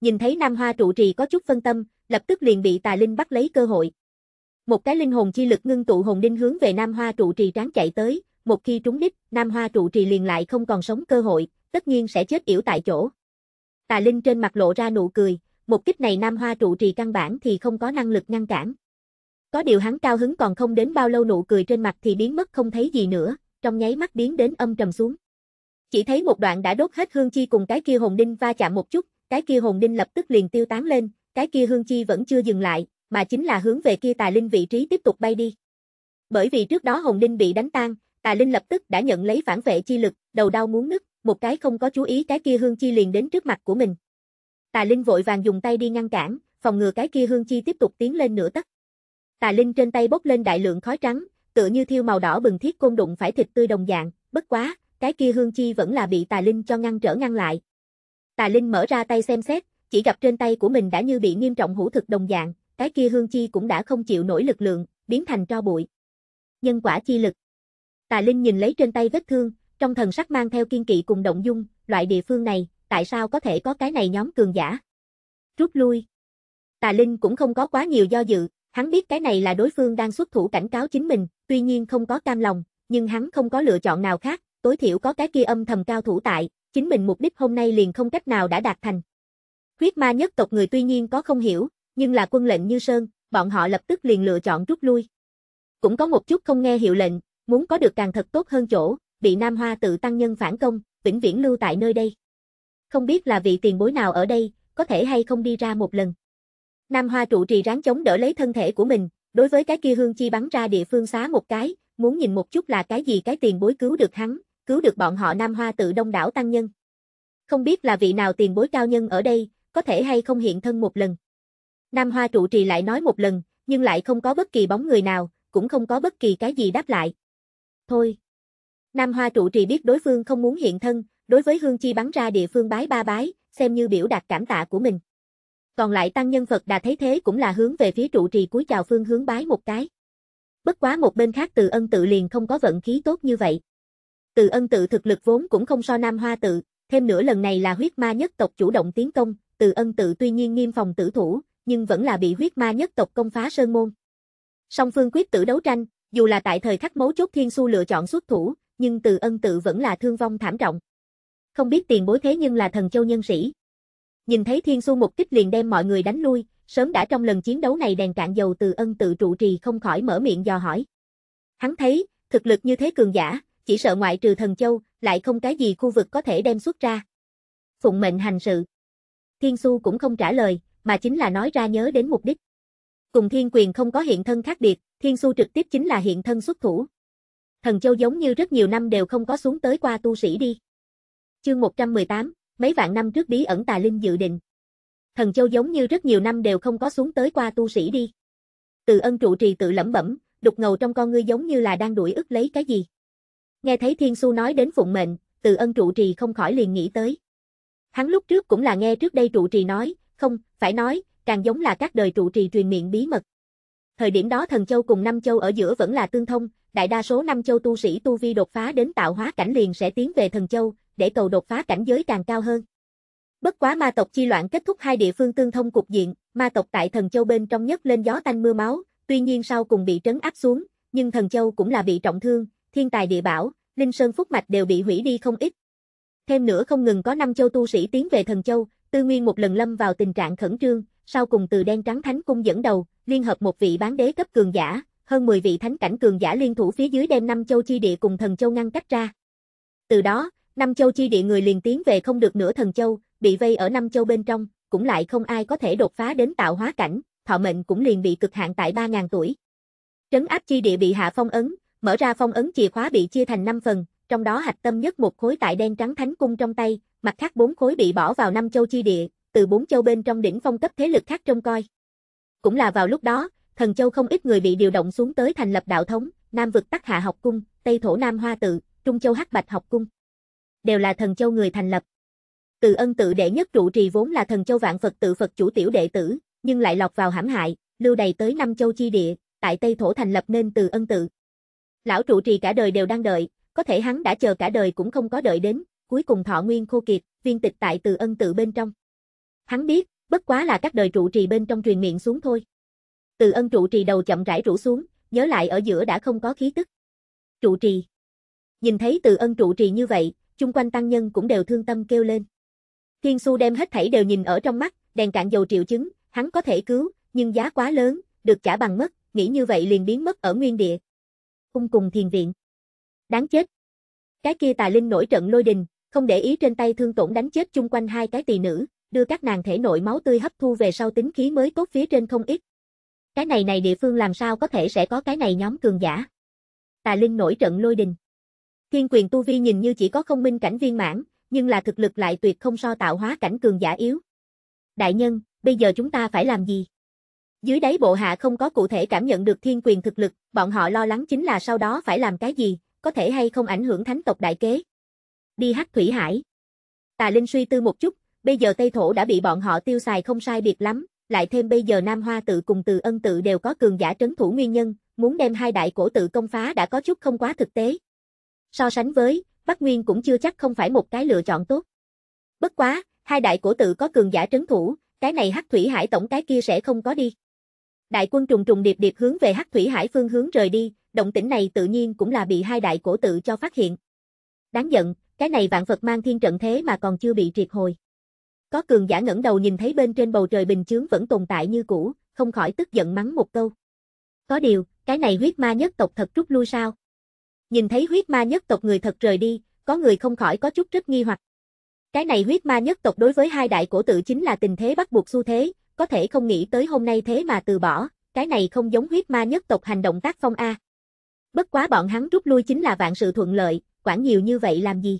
Nhìn thấy Nam Hoa trụ trì có chút phân tâm, lập tức liền bị tà linh bắt lấy cơ hội, một cái linh hồn chi lực ngưng tụ hồn đinh hướng về Nam Hoa trụ trì tráng chạy tới, một khi trúng đích, Nam Hoa trụ trì liền lại không còn sống cơ hội, tất nhiên sẽ chết yểu tại chỗ. Tà Linh trên mặt lộ ra nụ cười, một kích này Nam Hoa trụ trì căn bản thì không có năng lực ngăn cản. Có điều hắn cao hứng còn không đến bao lâu nụ cười trên mặt thì biến mất không thấy gì nữa, trong nháy mắt biến đến âm trầm xuống. Chỉ thấy một đoạn đã đốt hết hương chi cùng cái kia hồn đinh va chạm một chút, cái kia hồn đinh lập tức liền tiêu tán lên, cái kia hương chi vẫn chưa dừng lại, mà chính là hướng về kia tà linh vị trí tiếp tục bay đi. Bởi vì trước đó Hồng linh bị đánh tan, tà linh lập tức đã nhận lấy phản vệ chi lực, đầu đau muốn nứt, một cái không có chú ý cái kia hương chi liền đến trước mặt của mình. Tà linh vội vàng dùng tay đi ngăn cản, phòng ngừa cái kia hương chi tiếp tục tiến lên nửa tấc. Tà linh trên tay bốc lên đại lượng khói trắng, tựa như thiêu màu đỏ bừng thiết côn đụng phải thịt tươi đồng dạng, bất quá, cái kia hương chi vẫn là bị tà linh cho ngăn trở ngăn lại. Tà linh mở ra tay xem xét, chỉ gặp trên tay của mình đã như bị nghiêm trọng hữu thực đồng dạng, cái kia hương chi cũng đã không chịu nổi lực lượng, biến thành tro bụi. Nhân quả chi lực. Tà Linh nhìn lấy trên tay vết thương, trong thần sắc mang theo kiên kỵ cùng động dung, loại địa phương này, tại sao có thể có cái này nhóm cường giả? Rút lui. Tà Linh cũng không có quá nhiều do dự, hắn biết cái này là đối phương đang xuất thủ cảnh cáo chính mình, tuy nhiên không có cam lòng, nhưng hắn không có lựa chọn nào khác, tối thiểu có cái kia âm thầm cao thủ tại, chính mình mục đích hôm nay liền không cách nào đã đạt thành. Huyết ma nhất tộc người tuy nhiên có không hiểu, nhưng là quân lệnh như sơn, bọn họ lập tức liền lựa chọn rút lui. Cũng có một chút không nghe hiệu lệnh, muốn có được càng thật tốt hơn chỗ, bị Nam Hoa tự tăng nhân phản công, vĩnh viễn lưu tại nơi đây. Không biết là vị tiền bối nào ở đây, có thể hay không đi ra một lần. Nam Hoa trụ trì ráng chống đỡ lấy thân thể của mình, đối với cái kia hương chi bắn ra địa phương xá một cái, muốn nhìn một chút là cái gì cái tiền bối cứu được hắn, cứu được bọn họ Nam Hoa tự đông đảo tăng nhân. Không biết là vị nào tiền bối cao nhân ở đây, có thể hay không hiện thân một lần. Nam Hoa trụ trì lại nói một lần, nhưng lại không có bất kỳ bóng người nào, cũng không có bất kỳ cái gì đáp lại. Thôi. Nam Hoa trụ trì biết đối phương không muốn hiện thân, đối với Hương Chi bắn ra địa phương bái ba bái, xem như biểu đạt cảm tạ của mình. Còn lại tăng nhân Phật đã thấy thế cũng là hướng về phía trụ trì cúi chào phương hướng bái một cái. Bất quá một bên khác từ ân tự liền không có vận khí tốt như vậy. Từ ân tự thực lực vốn cũng không so Nam Hoa tự, thêm nữa lần này là huyết ma nhất tộc chủ động tiến công, từ ân tự tuy nhiên nghiêm phòng tử thủ, nhưng vẫn là bị huyết ma nhất tộc công phá sơn môn. Song phương quyết tử đấu tranh, dù là tại thời khắc mấu chốt Thiên Su lựa chọn xuất thủ, nhưng từ ân tự vẫn là thương vong thảm trọng. Không biết tiền bối thế nhưng là thần châu nhân sĩ. Nhìn thấy Thiên Su một kích liền đem mọi người đánh lui, sớm đã trong lần chiến đấu này đèn cạn dầu từ ân tự trụ trì không khỏi mở miệng dò hỏi. Hắn thấy, thực lực như thế cường giả, chỉ sợ ngoại trừ thần châu, lại không cái gì khu vực có thể đem xuất ra. Phụng mệnh hành sự. Thiên Su cũng không trả lời, mà chính là nói ra nhớ đến mục đích. Cùng thiên quyền không có hiện thân khác biệt, thiên su trực tiếp chính là hiện thân xuất thủ. Thần châu giống như rất nhiều năm đều không có xuống tới qua tu sĩ đi. Chương 118, mấy vạn năm trước bí ẩn tà linh dự định. Thần châu giống như rất nhiều năm đều không có xuống tới qua tu sĩ đi. Từ ân trụ trì tự lẩm bẩm, đục ngầu trong con ngươi giống như là đang đuổi ức lấy cái gì. Nghe thấy thiên su nói đến phụng mệnh, từ ân trụ trì không khỏi liền nghĩ tới. Hắn lúc trước cũng là nghe trước đây trụ trì nói, không, phải nói, càng giống là các đời trụ trì truyền miệng bí mật. Thời điểm đó thần châu cùng năm châu ở giữa vẫn là tương thông, đại đa số năm châu tu sĩ tu vi đột phá đến tạo hóa cảnh liền sẽ tiến về thần châu, để cầu đột phá cảnh giới càng cao hơn. Bất quá ma tộc chi loạn kết thúc hai địa phương tương thông cục diện, ma tộc tại thần châu bên trong nhất lên gió tanh mưa máu, tuy nhiên sau cùng bị trấn áp xuống, nhưng thần châu cũng là bị trọng thương, thiên tài địa bảo, linh sơn phúc mạch đều bị hủy đi không ít. Thêm nữa không ngừng có năm châu tu sĩ tiến về thần châu, Tư Nguyên một lần lâm vào tình trạng khẩn trương, sau cùng từ đen trắng thánh cung dẫn đầu, liên hợp một vị bán đế cấp cường giả, hơn 10 vị thánh cảnh cường giả liên thủ phía dưới đem năm châu chi địa cùng thần châu ngăn cách ra. Từ đó, năm châu chi địa người liền tiến về không được nửa thần châu, bị vây ở năm châu bên trong, cũng lại không ai có thể đột phá đến tạo hóa cảnh, thọ mệnh cũng liền bị cực hạn tại 3000 tuổi. Trấn áp chi địa bị hạ phong ấn, mở ra phong ấn chìa khóa bị chia thành 5 phần, trong đó hạch tâm nhất một khối tại đen trắng thánh cung trong tay, mặt khác bốn khối bị bỏ vào năm châu chi địa, từ bốn châu bên trong đỉnh phong cấp thế lực khác trông coi. Cũng là vào lúc đó, thần châu không ít người bị điều động xuống tới thành lập đạo thống, Nam vực Tắc Hạ học cung, Tây thổ Nam Hoa tự, Trung châu Hắc Bạch học cung. Đều là thần châu người thành lập. Từ ân tự đệ nhất trụ trì vốn là thần châu vạn Phật tự Phật chủ tiểu đệ tử, nhưng lại lọt vào hãm hại, lưu đầy tới năm châu chi địa, tại Tây thổ thành lập nên từ ân tự. Lão trụ trì cả đời đều đang đợi, có thể hắn đã chờ cả đời cũng không có đợi đến, cuối cùng thọ nguyên khô kiệt, viên tịch tại từ ân tự bên trong. Hắn biết, bất quá là các đời trụ trì bên trong truyền miệng xuống thôi. Từ ân trụ trì đầu chậm rãi rũ xuống, nhớ lại ở giữa đã không có khí tức. Trụ trì. Nhìn thấy từ ân trụ trì như vậy, chung quanh tăng nhân cũng đều thương tâm kêu lên. Thiên su đem hết thảy đều nhìn ở trong mắt, đèn cạn dầu triệu chứng, hắn có thể cứu, nhưng giá quá lớn, được trả bằng mất, nghĩ như vậy liền biến mất ở nguyên địa. Hung cùng thiền viện. Đáng chết. Cái kia tà linh nổi trận lôi đình, không để ý trên tay thương tổn đánh chết chung quanh hai cái tỳ nữ, đưa các nàng thể nội máu tươi hấp thu về sau tính khí mới tốt phía trên không ít. Cái này này địa phương làm sao có thể sẽ có cái này nhóm cường giả. Tà Linh nổi trận lôi đình. Thiên quyền tu vi nhìn như chỉ có không minh cảnh viên mãn, nhưng là thực lực lại tuyệt không so tạo hóa cảnh cường giả yếu. Đại nhân, bây giờ chúng ta phải làm gì? Dưới đáy bộ hạ không có cụ thể cảm nhận được thiên quyền thực lực, bọn họ lo lắng chính là sau đó phải làm cái gì, có thể hay không ảnh hưởng thánh tộc đại kế. Đi hắc thủy hải. Tà Linh suy tư một chút, bây giờ Tây Thổ đã bị bọn họ tiêu xài không sai biệt lắm, lại thêm bây giờ Nam Hoa tự cùng từ ân tự đều có cường giả trấn thủ nguyên nhân, muốn đem hai đại cổ tự công phá đã có chút không quá thực tế. So sánh với, Bắc Nguyên cũng chưa chắc không phải một cái lựa chọn tốt. Bất quá, hai đại cổ tự có cường giả trấn thủ, cái này Hắc Thủy Hải tổng cái kia sẽ không có đi. Đại quân trùng trùng điệp điệp hướng về Hắc Thủy Hải phương hướng rời đi, động tĩnh này tự nhiên cũng là bị hai đại cổ tự cho phát hiện. Đáng giận, cái này vạn vật mang thiên trận thế mà còn chưa bị triệt hồi. Có cường giả ngẩng đầu nhìn thấy bên trên bầu trời bình chướng vẫn tồn tại như cũ, không khỏi tức giận mắng một câu. Có điều, cái này huyết ma nhất tộc thật rút lui sao? Nhìn thấy huyết ma nhất tộc người thật rời đi, có người không khỏi có chút rất nghi hoặc. Cái này huyết ma nhất tộc đối với hai đại cổ tự chính là tình thế bắt buộc xu thế, có thể không nghĩ tới hôm nay thế mà từ bỏ, cái này không giống huyết ma nhất tộc hành động tác phong A. Bất quá bọn hắn rút lui chính là vạn sự thuận lợi, quản nhiều như vậy làm gì?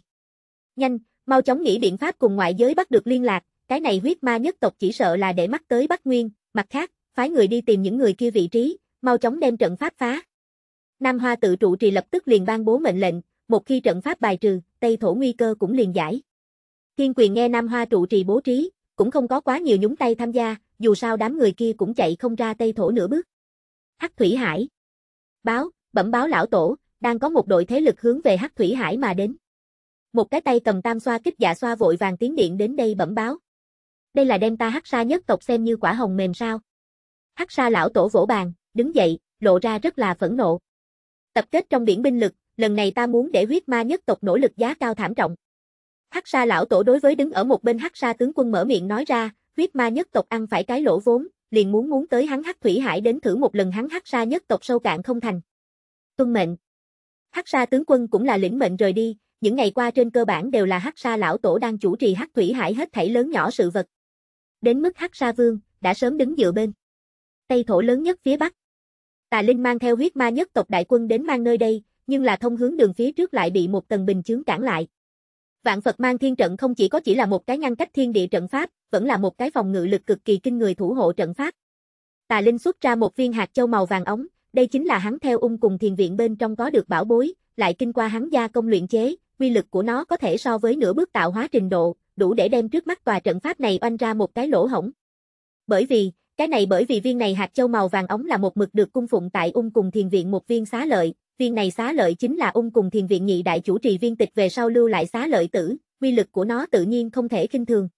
Nhanh, mau chóng nghĩ biện pháp cùng ngoại giới bắt được liên lạc, cái này huyết ma nhất tộc chỉ sợ là để mắt tới Bắc Nguyên, mặt khác, phái người đi tìm những người kia vị trí, mau chóng đem trận pháp phá. Nam Hoa tự trụ trì lập tức liền ban bố mệnh lệnh, một khi trận pháp bài trừ, Tây Thổ nguy cơ cũng liền giải. Thiên quyền nghe Nam Hoa trụ trì bố trí, cũng không có quá nhiều nhúng tay tham gia, dù sao đám người kia cũng chạy không ra Tây Thổ nửa bước. Hắc Thủy Hải Báo, bẩm báo lão tổ, đang có một đội thế lực hướng về Hắc Thủy Hải mà đến. Một cái tay cầm tam xoa kích dạ xoa vội vàng tiến điện đến đây bẩm báo. Đây là đem ta Hắc Sa nhất tộc xem như quả hồng mềm sao? Hắc Sa lão tổ vỗ bàn, đứng dậy, lộ ra rất là phẫn nộ. Tập kết trong biển binh lực, lần này ta muốn để huyết ma nhất tộc nỗ lực giá cao thảm trọng. Hắc Sa lão tổ đối với đứng ở một bên Hắc Sa tướng quân mở miệng nói ra, huyết ma nhất tộc ăn phải cái lỗ vốn, liền muốn muốn tới hắn Hắc Thủy Hải đến thử một lần hắn Hắc Sa nhất tộc sâu cạn không thành. Tuân mệnh. Hắc Sa tướng quân cũng là lĩnh mệnh rời đi, những ngày qua trên cơ bản đều là Hắc Sa lão tổ đang chủ trì Hắc Thủy Hải hết thảy lớn nhỏ sự vật. Đến mức Hắc Sa vương đã sớm đứng dựa bên Tây thổ lớn nhất phía bắc. Tà Linh mang theo huyết ma nhất tộc đại quân đến mang nơi đây, nhưng là thông hướng đường phía trước lại bị một tầng bình chướng cản lại. Vạn Phật mang thiên trận không chỉ có chỉ là một cái ngăn cách thiên địa trận pháp, vẫn là một cái phòng ngự lực cực kỳ kinh người thủ hộ trận pháp. Tà Linh xuất ra một viên hạt châu màu vàng ống, đây chính là hắn theo ung cùng thiền viện bên trong có được bảo bối, lại kinh qua hắn gia công luyện chế, quy lực của nó có thể so với nửa bước tạo hóa trình độ, đủ để đem trước mắt tòa trận pháp này oanh ra một cái lỗ hổng. Bởi vì, cái này bởi vì viên này hạt châu màu vàng ống là một mực được cung phụng tại ung cùng thiền viện một viên xá lợi, viên này xá lợi chính là ung cùng thiền viện nhị đại chủ trì viên tịch về sau lưu lại xá lợi tử, quy lực của nó tự nhiên không thể kinh thường.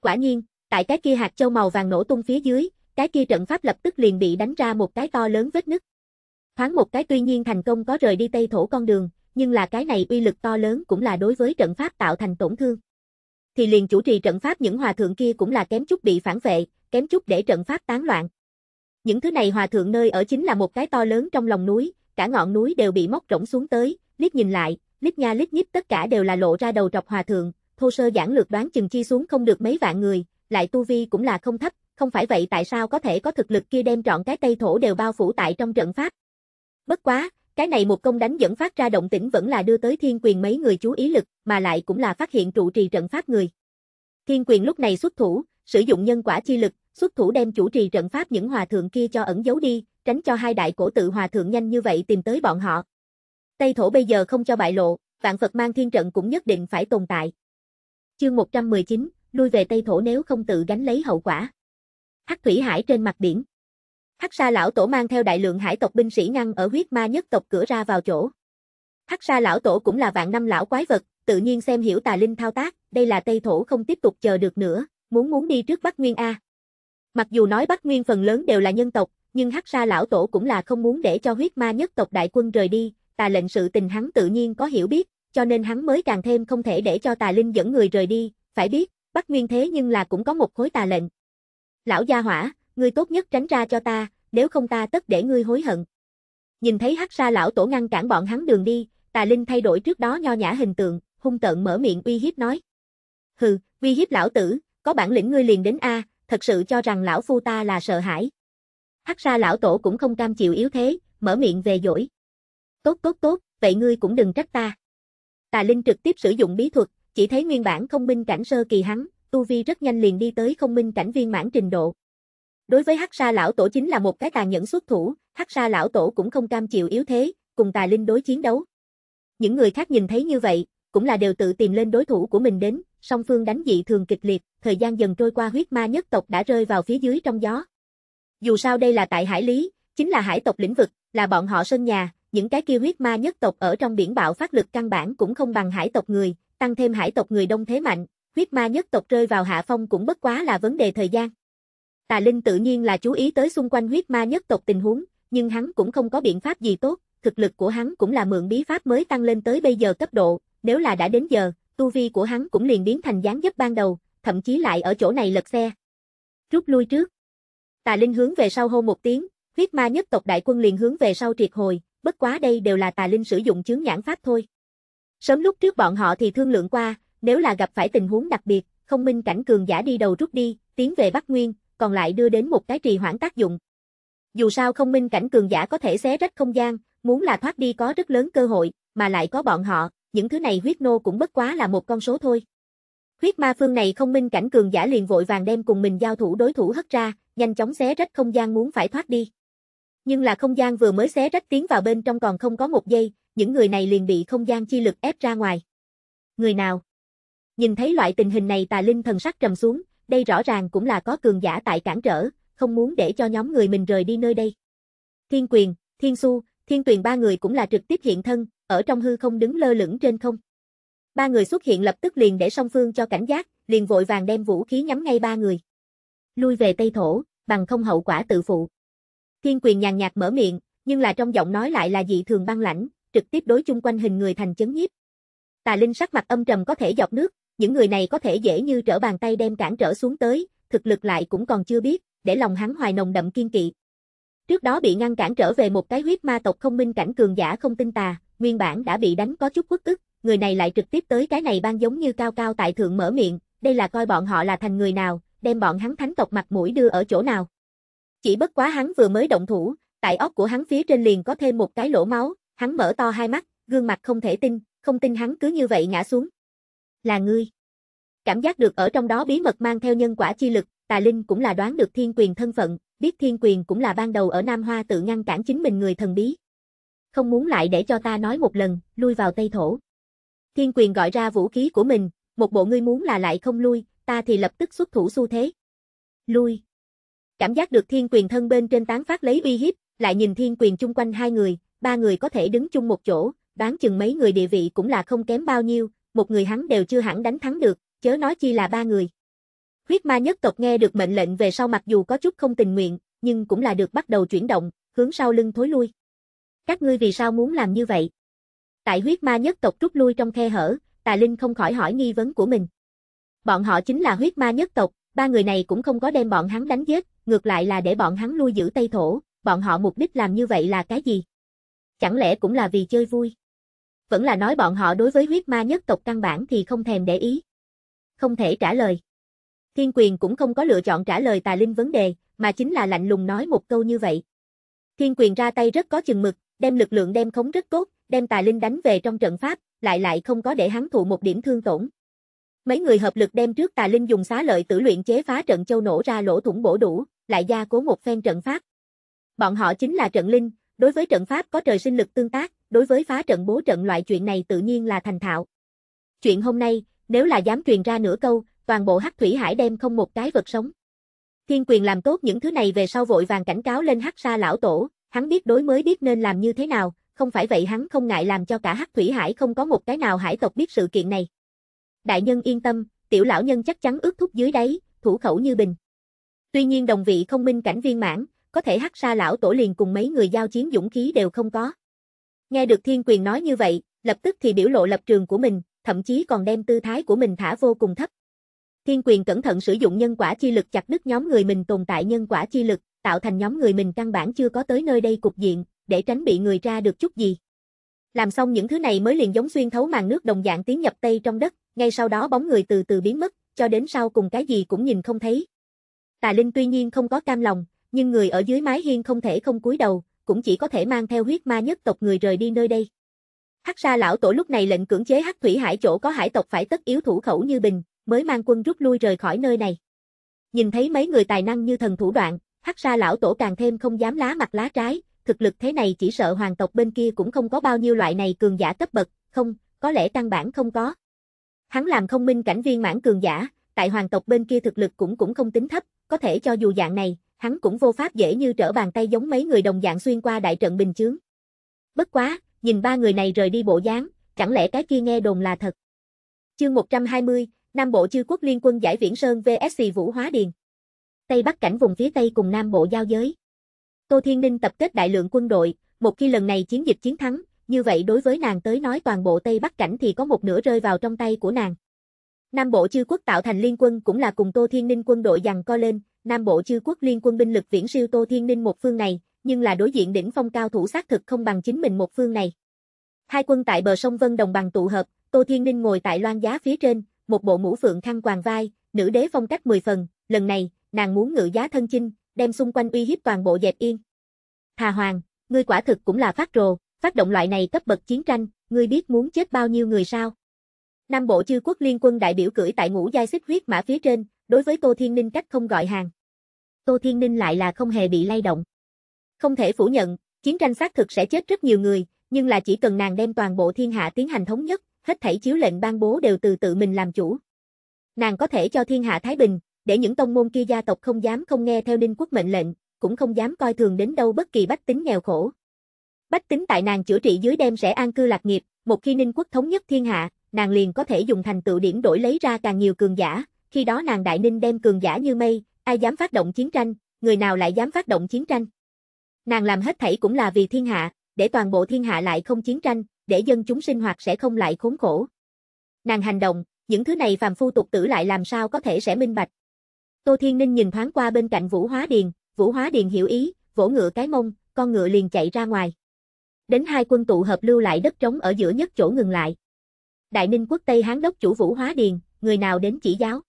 Quả nhiên, tại cái kia hạt châu màu vàng nổ tung phía dưới, cái kia trận pháp lập tức liền bị đánh ra một cái to lớn vết nứt. Thoáng một cái tuy nhiên thành công có rời đi Tây Thổ con đường, nhưng là cái này uy lực to lớn cũng là đối với trận pháp tạo thành tổn thương. Thì liền chủ trì trận pháp những hòa thượng kia cũng là kém chút bị phản vệ, kém chút để trận pháp tán loạn. Những thứ này hòa thượng nơi ở chính là một cái to lớn trong lòng núi, cả ngọn núi đều bị móc rỗng xuống tới, lít nhìn lại, lít nha lít nhíp tất cả đều là lộ ra đầu trọc hòa thượng, thô sơ giản lược đoán chừng chi xuống không được mấy vạn người, lại tu vi cũng là không thấp, không phải vậy tại sao có thể có thực lực kia đem trọn cái Tây Thổ đều bao phủ tại trong trận pháp. Bất quá, cái này một công đánh dẫn phát ra động tĩnh vẫn là đưa tới thiên quyền mấy người chú ý lực, mà lại cũng là phát hiện trụ trì trận pháp người. Thiên quyền lúc này xuất thủ, sử dụng nhân quả chi lực, xuất thủ đem chủ trì trận pháp những hòa thượng kia cho ẩn giấu đi, tránh cho hai đại cổ tự hòa thượng nhanh như vậy tìm tới bọn họ. Tây thổ bây giờ không cho bại lộ, vạn Phật mang thiên trận cũng nhất định phải tồn tại. Chương 119, lui về Tây thổ nếu không tự gánh lấy hậu quả hắc thủy hải trên mặt biển. Hắc Sa lão tổ mang theo đại lượng hải tộc binh sĩ ngăn ở huyết ma nhất tộc cửa ra vào chỗ. Hắc Sa lão tổ cũng là vạn năm lão quái vật, tự nhiên xem hiểu tà linh thao tác, đây là Tây thổ không tiếp tục chờ được nữa, muốn muốn đi trước Bắc Nguyên a. Mặc dù nói Bắc Nguyên phần lớn đều là nhân tộc, nhưng Hắc Sa lão tổ cũng là không muốn để cho huyết ma nhất tộc đại quân rời đi, tà lệnh sự tình hắn tự nhiên có hiểu biết, cho nên hắn mới càng thêm không thể để cho tà linh dẫn người rời đi, phải biết, Bắc Nguyên thế nhưng là cũng có một khối tà lệnh, Lão gia hỏa, ngươi tốt nhất tránh ra cho ta, nếu không ta tất để ngươi hối hận. Nhìn thấy hắc sa lão tổ ngăn cản bọn hắn đường đi, tà linh thay đổi trước đó nho nhã hình tượng, hung tợn mở miệng uy hiếp nói. Hừ, uy hiếp lão tử, có bản lĩnh ngươi liền đến A, thật sự cho rằng lão phu ta là sợ hãi. Hắc sa lão tổ cũng không cam chịu yếu thế, mở miệng về dỗi. Tốt tốt tốt, vậy ngươi cũng đừng trách ta. Tà Linh trực tiếp sử dụng bí thuật, chỉ thấy nguyên bản không minh cảnh sơ kỳ hắn, tu vi rất nhanh liền đi tới không minh cảnh viên mãn trình độ. Đối với Hắc Sa lão tổ chính là một cái tàn nhẫn xuất thủ, Hắc Sa lão tổ cũng không cam chịu yếu thế, cùng tà linh đối chiến đấu. Những người khác nhìn thấy như vậy, cũng là đều tự tìm lên đối thủ của mình đến, song phương đánh dị thường kịch liệt, thời gian dần trôi qua huyết ma nhất tộc đã rơi vào phía dưới trong gió. Dù sao đây là tại hải lý, chính là hải tộc lĩnh vực, là bọn họ sân nhà, những cái kia huyết ma nhất tộc ở trong biển bạo phát lực căn bản cũng không bằng hải tộc người, tăng thêm hải tộc người đông thế mạnh, huyết ma nhất tộc rơi vào hạ phong cũng bất quá là vấn đề thời gian. Tà Linh tự nhiên là chú ý tới xung quanh huyết ma nhất tộc tình huống, nhưng hắn cũng không có biện pháp gì tốt, thực lực của hắn cũng là mượn bí pháp mới tăng lên tới bây giờ cấp độ, nếu là đã đến giờ, tu vi của hắn cũng liền biến thành dáng dấp ban đầu, thậm chí lại ở chỗ này lật xe. Rút lui trước. Tà Linh hướng về sau hô một tiếng, huyết ma nhất tộc đại quân liền hướng về sau triệt hồi, bất quá đây đều là Tà Linh sử dụng chướng nhãn pháp thôi. Sớm lúc trước bọn họ thì thương lượng qua, nếu là gặp phải tình huống đặc biệt, không minh cảnh cường giả đi đầu rút đi, tiến về Bắc Nguyên, còn lại đưa đến một cái trì hoãn tác dụng. Dù sao không minh cảnh cường giả có thể xé rách không gian, muốn là thoát đi có rất lớn cơ hội, mà lại có bọn họ, những thứ này huyết nô cũng bất quá là một con số thôi. Huyết ma phương này không minh cảnh cường giả liền vội vàng đem cùng mình giao thủ đối thủ hất ra, nhanh chóng xé rách không gian muốn phải thoát đi. Nhưng là không gian vừa mới xé rách tiến vào bên trong còn không có một giây, những người này liền bị không gian chi lực ép ra ngoài. Người nào? nhìn thấy loại tình hình này tà linh thần sắc trầm xuống, đây rõ ràng cũng là có cường giả tại cản trở, không muốn để cho nhóm người mình rời đi nơi đây. Thiên quyền, thiên su, thiên tuyền ba người cũng là trực tiếp hiện thân, ở trong hư không đứng lơ lửng trên không. Ba người xuất hiện lập tức liền để song phương cho cảnh giác, liền vội vàng đem vũ khí nhắm ngay ba người. Lui về Tây Thổ, bằng không hậu quả tự phụ. Thiên quyền nhàn nhạt mở miệng, nhưng là trong giọng nói lại là dị thường băng lãnh, trực tiếp đối chung quanh hình người thành chấn nhiếp. Tà Linh sắc mặt âm trầm có thể dọc nước, những người này có thể dễ như trở bàn tay đem cản trở xuống tới, thực lực lại cũng còn chưa biết, để lòng hắn hoài nồng đậm kiên kỵ. Trước đó bị ngăn cản trở về một cái huyết ma tộc không minh cảnh cường giả không tin tà, nguyên bản đã bị đánh có chút quất ức, người này lại trực tiếp tới cái này ban giống như cao cao tại thượng mở miệng, đây là coi bọn họ là thành người nào, đem bọn hắn thánh tộc mặt mũi đưa ở chỗ nào. Chỉ bất quá hắn vừa mới động thủ, tại óc của hắn phía trên liền có thêm một cái lỗ máu, hắn mở to hai mắt, gương mặt không thể tin, không tin hắn cứ như vậy ngã xuống là ngươi. Cảm giác được ở trong đó bí mật mang theo nhân quả chi lực, Tà Linh cũng là đoán được thiên quyền thân phận, biết thiên quyền cũng là ban đầu ở Nam Hoa tự ngăn cản chính mình người thần bí. Không muốn lại để cho ta nói một lần, lui vào Tây Thổ. Thiên quyền gọi ra vũ khí của mình, một bộ ngươi muốn là lại không lui, ta thì lập tức xuất thủ xu thế. Lui. Cảm giác được thiên quyền thân bên trên tán phát lấy uy hiếp, lại nhìn thiên quyền chung quanh hai người, ba người có thể đứng chung một chỗ, đoán chừng mấy người địa vị cũng là không kém bao nhiêu, một người hắn đều chưa hẳn đánh thắng được, chớ nói chi là ba người. Huyết ma nhất tộc nghe được mệnh lệnh về sau mặc dù có chút không tình nguyện, nhưng cũng là được bắt đầu chuyển động, hướng sau lưng thối lui. Các ngươi vì sao muốn làm như vậy? Tại huyết ma nhất tộc rút lui trong khe hở, Tà Linh không khỏi hỏi nghi vấn của mình. Bọn họ chính là huyết ma nhất tộc, ba người này cũng không có đem bọn hắn đánh giết, ngược lại là để bọn hắn lui giữ Tây Thổ, bọn họ mục đích làm như vậy là cái gì? Chẳng lẽ cũng là vì chơi vui? vẫn là nói bọn họ đối với huyết ma nhất tộc căn bản thì không thèm để ý. Không thể trả lời. Thiên quyền cũng không có lựa chọn trả lời tà linh vấn đề, mà chính là lạnh lùng nói một câu như vậy. Thiên quyền ra tay rất có chừng mực, đem lực lượng đem khống rất tốt, đem tà linh đánh về trong trận pháp, lại lại không có để hắn thụ một điểm thương tổn. Mấy người hợp lực đem trước tà linh dùng xá lợi tử luyện chế phá trận châu nổ ra lỗ thủng bổ đủ, lại gia cố một phen trận pháp. Bọn họ chính là trận linh, đối với trận pháp có trời sinh lực tương tác, đối với phá trận bố trận loại chuyện này tự nhiên là thành thạo. Chuyện hôm nay, nếu là dám truyền ra nửa câu, toàn bộ Hắc Thủy Hải đem không một cái vật sống. Thiên quyền làm tốt những thứ này về sau vội vàng cảnh cáo lên Hắc Sa lão tổ, hắn biết đối mới biết nên làm như thế nào, không phải vậy hắn không ngại làm cho cả Hắc Thủy Hải không có một cái nào hải tộc biết sự kiện này. Đại nhân yên tâm, tiểu lão nhân chắc chắn ước thúc dưới đáy, thủ khẩu như bình. Tuy nhiên đồng vị không minh cảnh viên mãn, có thể hắc sa lão tổ liền cùng mấy người giao chiến dũng khí đều không có. Nghe được thiên quyền nói như vậy, lập tức thì biểu lộ lập trường của mình, thậm chí còn đem tư thái của mình thả vô cùng thấp. Thiên quyền cẩn thận sử dụng nhân quả chi lực chặt đứt nhóm người mình tồn tại nhân quả chi lực, tạo thành nhóm người mình căn bản chưa có tới nơi đây cục diện, để tránh bị người ra được chút gì. Làm xong những thứ này mới liền giống xuyên thấu màn nước đồng dạng tiến nhập tây trong đất, ngay sau đó bóng người từ từ biến mất, cho đến sau cùng cái gì cũng nhìn không thấy. Tà Linh tuy nhiên không có cam lòng, nhưng người ở dưới mái hiên không thể không cúi đầu, cũng chỉ có thể mang theo huyết ma nhất tộc người rời đi nơi đây. Hắc Sa lão tổ lúc này lệnh cưỡng chế Hắc Thủy Hải chỗ có hải tộc phải tất yếu thủ khẩu như bình, mới mang quân rút lui rời khỏi nơi này. Nhìn thấy mấy người tài năng như thần thủ đoạn, Hắc Sa lão tổ càng thêm không dám lá mặt lá trái, thực lực thế này chỉ sợ hoàng tộc bên kia cũng không có bao nhiêu loại này cường giả cấp bậc, không, có lẽ căn bản không có. Hắn làm không minh cảnh viên mãn cường giả, tại hoàng tộc bên kia thực lực cũng cũng không tính thấp, có thể cho dù dạng này, hắn cũng vô pháp dễ như trở bàn tay giống mấy người đồng dạng xuyên qua đại trận bình chướng. Bất quá, nhìn ba người này rời đi bộ dáng, chẳng lẽ cái kia nghe đồn là thật. Chương 120, Nam Bộ Chư Quốc Liên quân giải Viễn Sơn VSC Vũ Hóa Điền. Tây Bắc cảnh vùng phía Tây cùng Nam Bộ giao giới. Tô Thiên Ninh tập kết đại lượng quân đội, một khi lần này chiến dịch chiến thắng, như vậy đối với nàng tới nói toàn bộ Tây Bắc cảnh thì có một nửa rơi vào trong tay của nàng. Nam Bộ Chư Quốc tạo thành liên quân cũng là cùng Tô Thiên Ninh quân đội dằn co lên, Nam Bộ chư quốc liên quân binh lực viễn siêu Tô Thiên Ninh một phương này, nhưng là đối diện đỉnh phong cao thủ xác thực không bằng chính mình một phương này. Hai quân tại bờ sông Vân Đồng bằng tụ hợp, Tô Thiên Ninh ngồi tại loan giá phía trên, một bộ mũ phượng khăn quàng vai, nữ đế phong cách mười phần, lần này, nàng muốn ngự giá thân chinh, đem xung quanh uy hiếp toàn bộ dẹp yên. Thà Hoàng, ngươi quả thực cũng là phát rồ, phát động loại này cấp bậc chiến tranh, ngươi biết muốn chết bao nhiêu người sao? Nam bộ chư quốc liên quân đại biểu cưỡi tại ngũ giai xích huyết mã phía trên, đối với Tô Thiên Ninh cách không gọi hàng. Tô Thiên Ninh lại là không hề bị lay động. Không thể phủ nhận, chiến tranh xác thực sẽ chết rất nhiều người, nhưng là chỉ cần nàng đem toàn bộ thiên hạ tiến hành thống nhất, hết thảy chiếu lệnh ban bố đều từ tự mình làm chủ. Nàng có thể cho thiên hạ thái bình, để những tông môn kia gia tộc không dám không nghe theo Ninh quốc mệnh lệnh, cũng không dám coi thường đến đâu bất kỳ bách tính nghèo khổ. Bách tính tại nàng chữa trị dưới đem sẽ an cư lạc nghiệp, một khi Ninh quốc thống nhất thiên hạ, nàng liền có thể dùng thành tựu điểm đổi lấy ra càng nhiều cường giả, khi đó nàng Đại Ninh đem cường giả như mây, ai dám phát động chiến tranh, người nào lại dám phát động chiến tranh. Nàng làm hết thảy cũng là vì thiên hạ, để toàn bộ thiên hạ lại không chiến tranh, để dân chúng sinh hoạt sẽ không lại khốn khổ. Nàng hành động, những thứ này phàm phu tục tử lại làm sao có thể sẽ minh bạch. Tô Thiên Ninh nhìn thoáng qua bên cạnh Vũ Hóa Điền, Vũ Hóa Điền hiểu ý, vỗ ngựa cái mông, con ngựa liền chạy ra ngoài. Đến hai quân tụ hợp lưu lại đất trống ở giữa nhất chỗ ngừng lại. Đại Ninh quốc Tây Hán đốc chủ Vũ Hóa Điền, người nào đến chỉ giáo.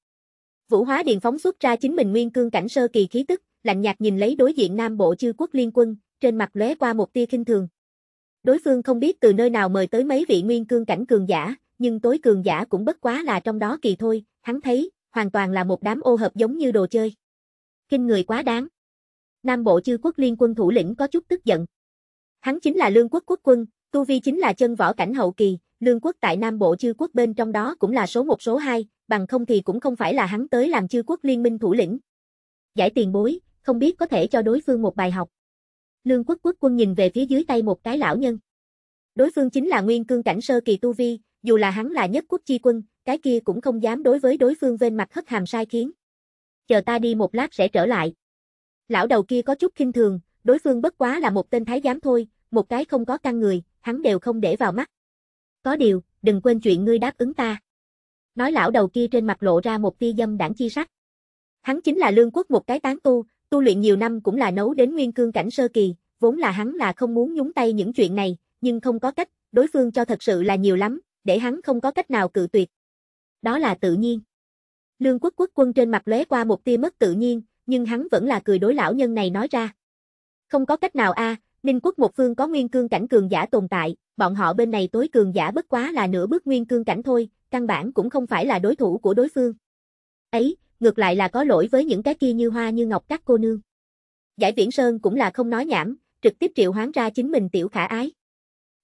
Vũ Hóa điện phóng xuất ra chính mình nguyên cương cảnh sơ kỳ khí tức, lạnh nhạt nhìn lấy đối diện Nam Bộ chư quốc liên quân, trên mặt lóe qua một tia khinh thường. Đối phương không biết từ nơi nào mời tới mấy vị nguyên cương cảnh cường giả, nhưng tối cường giả cũng bất quá là trong đó kỳ thôi, hắn thấy, hoàn toàn là một đám ô hợp giống như đồ chơi. Kinh người quá đáng. Nam Bộ chư quốc liên quân thủ lĩnh có chút tức giận. Hắn chính là lương quốc quốc quân, tu vi chính là chân võ cảnh hậu kỳ, lương quốc tại Nam Bộ chư quốc bên trong đó cũng là số một số hai, bằng không thì cũng không phải là hắn tới làm chư quốc liên minh thủ lĩnh. Giải tiền bối, không biết có thể cho đối phương một bài học. Lương quốc quốc quân nhìn về phía dưới tay một cái lão nhân. Đối phương chính là nguyên cương cảnh sơ kỳ tu vi, dù là hắn là nhất quốc chi quân, cái kia cũng không dám đối với đối phương vên mặt hất hàm sai khiến. Chờ ta đi một lát sẽ trở lại. Lão đầu kia có chút khinh thường, đối phương bất quá là một tên thái giám thôi, một cái không có căn người, hắn đều không để vào mắt. Có điều, đừng quên chuyện ngươi đáp ứng ta. Nói lão đầu kia trên mặt lộ ra một tia dâm đảng chi sắc. Hắn chính là lương quốc một cái tán tu, tu luyện nhiều năm cũng là nấu đến nguyên cương cảnh sơ kỳ, vốn là hắn là không muốn nhúng tay những chuyện này, nhưng không có cách, đối phương cho thật sự là nhiều lắm, để hắn không có cách nào cự tuyệt. Đó là tự nhiên. Lương quốc quốc quân trên mặt lóe qua một tia mất tự nhiên, nhưng hắn vẫn là cười đối lão nhân này nói ra. Không có cách nào a, Ninh quốc một phương có nguyên cương cảnh cường giả tồn tại, bọn họ bên này tối cường giả bất quá là nửa bước nguyên cương cảnh thôi, căn bản cũng không phải là đối thủ của đối phương. Ấy, ngược lại là có lỗi với những cái kia như hoa như ngọc các cô nương. Giải Viễn Sơn cũng là không nói nhảm, trực tiếp triệu hoán ra chính mình tiểu khả ái.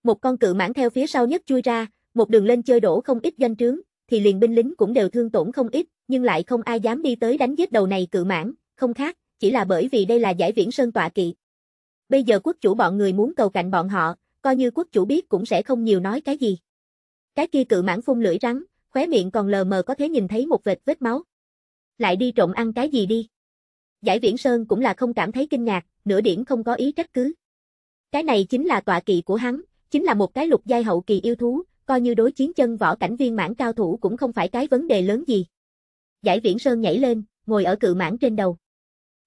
Một con cự mãn theo phía sau nhất chui ra, một đường lên chơi đổ không ít danh trướng, thì liền binh lính cũng đều thương tổn không ít, nhưng lại không ai dám đi tới đánh giết đầu này cự mãn, không khác, chỉ là bởi vì đây là giải viễn sơn tọa kỵ. Bây giờ quốc chủ bọn người muốn cầu cạnh bọn họ, coi như quốc chủ biết cũng sẽ không nhiều nói cái gì. Cái kia cự mãn phun lưỡi rắn, khóe miệng còn lờ mờ có thể nhìn thấy một vệt vết máu. Lại đi trộm ăn cái gì đi. Giải viễn sơn cũng là không cảm thấy kinh ngạc, nửa điểm không có ý trách cứ. Cái này chính là tọa kỵ của hắn, chính là một cái lục giai hậu kỳ yêu thú, coi như đối chiến chân võ cảnh viên mãn cao thủ cũng không phải cái vấn đề lớn gì. Giải viễn sơn nhảy lên, ngồi ở cự mãn trên đầu.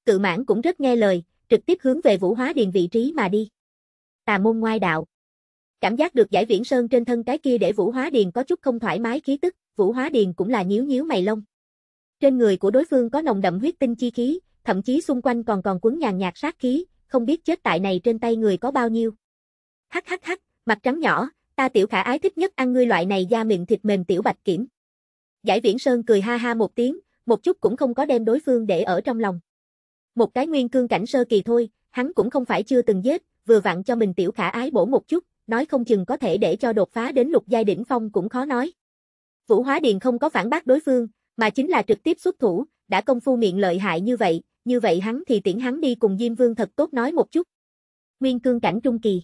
Cự mãn cũng rất nghe lời, trực tiếp hướng về vũ hóa điền vị trí mà đi tà môn ngoại đạo. Cảm giác được giải viễn sơn trên thân cái kia để Vũ Hóa Điền có chút không thoải mái khí tức, Vũ Hóa Điền cũng là nhíu nhíu mày lông. Trên người của đối phương có nồng đậm huyết tinh chi khí, thậm chí xung quanh còn còn quấn nhàn nhạt sát khí, không biết chết tại này trên tay người có bao nhiêu. Hắc hắc hắc, mặt trắng nhỏ, ta tiểu khả ái thích nhất ăn ngươi loại này da miệng thịt mềm tiểu bạch kiểm. Giải viễn sơn cười ha ha một tiếng, một chút cũng không có đem đối phương để ở trong lòng. Một cái nguyên cương cảnh sơ kỳ thôi, hắn cũng không phải chưa từng giết, vừa vặn cho mình tiểu khả ái bổ một chút, nói không chừng có thể để cho đột phá đến lục giai đỉnh phong cũng khó nói. Vũ Hóa Điền không có phản bác đối phương, mà chính là trực tiếp xuất thủ, đã công phu miệng lợi hại như vậy, như vậy hắn thì tiễn hắn đi cùng Diêm Vương thật tốt nói một chút. Nguyên cương cảnh trung kỳ.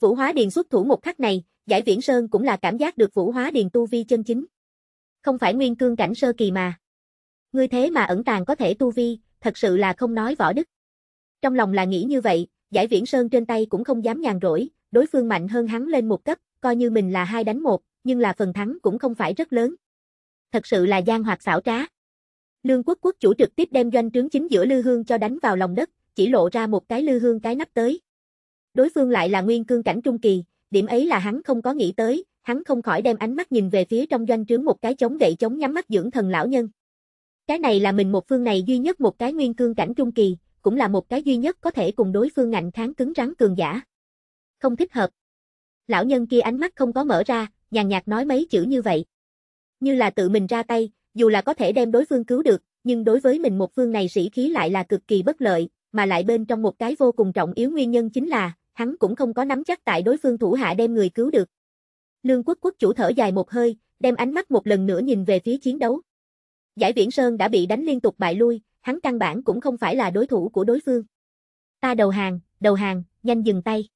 Vũ Hóa Điền xuất thủ một khắc này, Giải Viễn Sơn cũng là cảm giác được Vũ Hóa Điền tu vi chân chính. Không phải nguyên cương cảnh sơ kỳ mà. Ngươi thế mà ẩn tàng có thể tu vi, thật sự là không nói võ đức. Trong lòng là nghĩ như vậy, Giải Viễn Sơn trên tay cũng không dám nhàn rỗi, đối phương mạnh hơn hắn lên một cấp, coi như mình là hai đánh một, nhưng là phần thắng cũng không phải rất lớn. Thật sự là gian hoạt xảo trá. Lương quốc quốc chủ trực tiếp đem doanh trướng chính giữa lư hương cho đánh vào lòng đất, chỉ lộ ra một cái lư hương cái nắp tới. Đối phương lại là nguyên cương cảnh trung kỳ, điểm ấy là hắn không có nghĩ tới, hắn không khỏi đem ánh mắt nhìn về phía trong doanh trướng một cái chống gậy chống nhắm mắt dưỡng thần lão nhân. Cái này là mình một phương này duy nhất một cái nguyên cương cảnh trung kỳ, cũng là một cái duy nhất có thể cùng đối phương ngạnh kháng cứng rắn cường giả. Không thích hợp. Lão nhân kia ánh mắt không có mở ra, nhàn nhạt nói mấy chữ như vậy. Như là tự mình ra tay, dù là có thể đem đối phương cứu được, nhưng đối với mình một phương này sĩ khí lại là cực kỳ bất lợi, mà lại bên trong một cái vô cùng trọng yếu nguyên nhân chính là, hắn cũng không có nắm chắc tại đối phương thủ hạ đem người cứu được. Lương quốc quốc chủ thở dài một hơi, đem ánh mắt một lần nữa nhìn về phía chiến đấu. Giải Viễn Sơn đã bị đánh liên tục bại lui, hắn căn bản cũng không phải là đối thủ của đối phương. Ta đầu hàng, đầu hàng, nhanh dừng tay.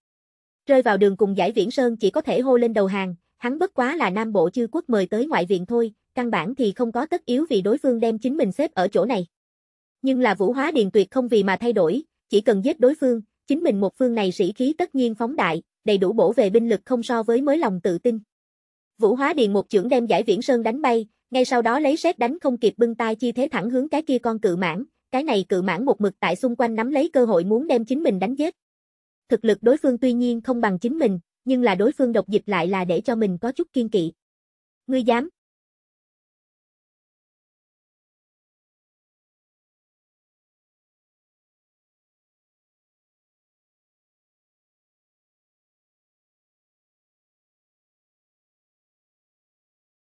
Rơi vào đường cùng giải viễn sơn chỉ có thể hô lên đầu hàng, hắn bất quá là nam bộ chư quốc mời tới ngoại viện thôi, căn bản thì không có tất yếu vì đối phương đem chính mình xếp ở chỗ này. Nhưng là vũ hóa điền tuyệt không vì mà thay đổi, chỉ cần giết đối phương, chính mình một phương này sĩ khí tất nhiên phóng đại, đầy đủ bổ về binh lực không so với mới lòng tự tin. Vũ hóa điền một chưởng đem giải viễn sơn đánh bay, ngay sau đó lấy sét đánh không kịp bưng tay chi thế thẳng hướng cái kia con cự mãng, cái này cự mãng một mực tại xung quanh nắm lấy cơ hội muốn đem chính mình đánh giết. Thực lực đối phương tuy nhiên không bằng chính mình, nhưng là đối phương độc dịch lại là để cho mình có chút kiên kỵ. Ngươi dám?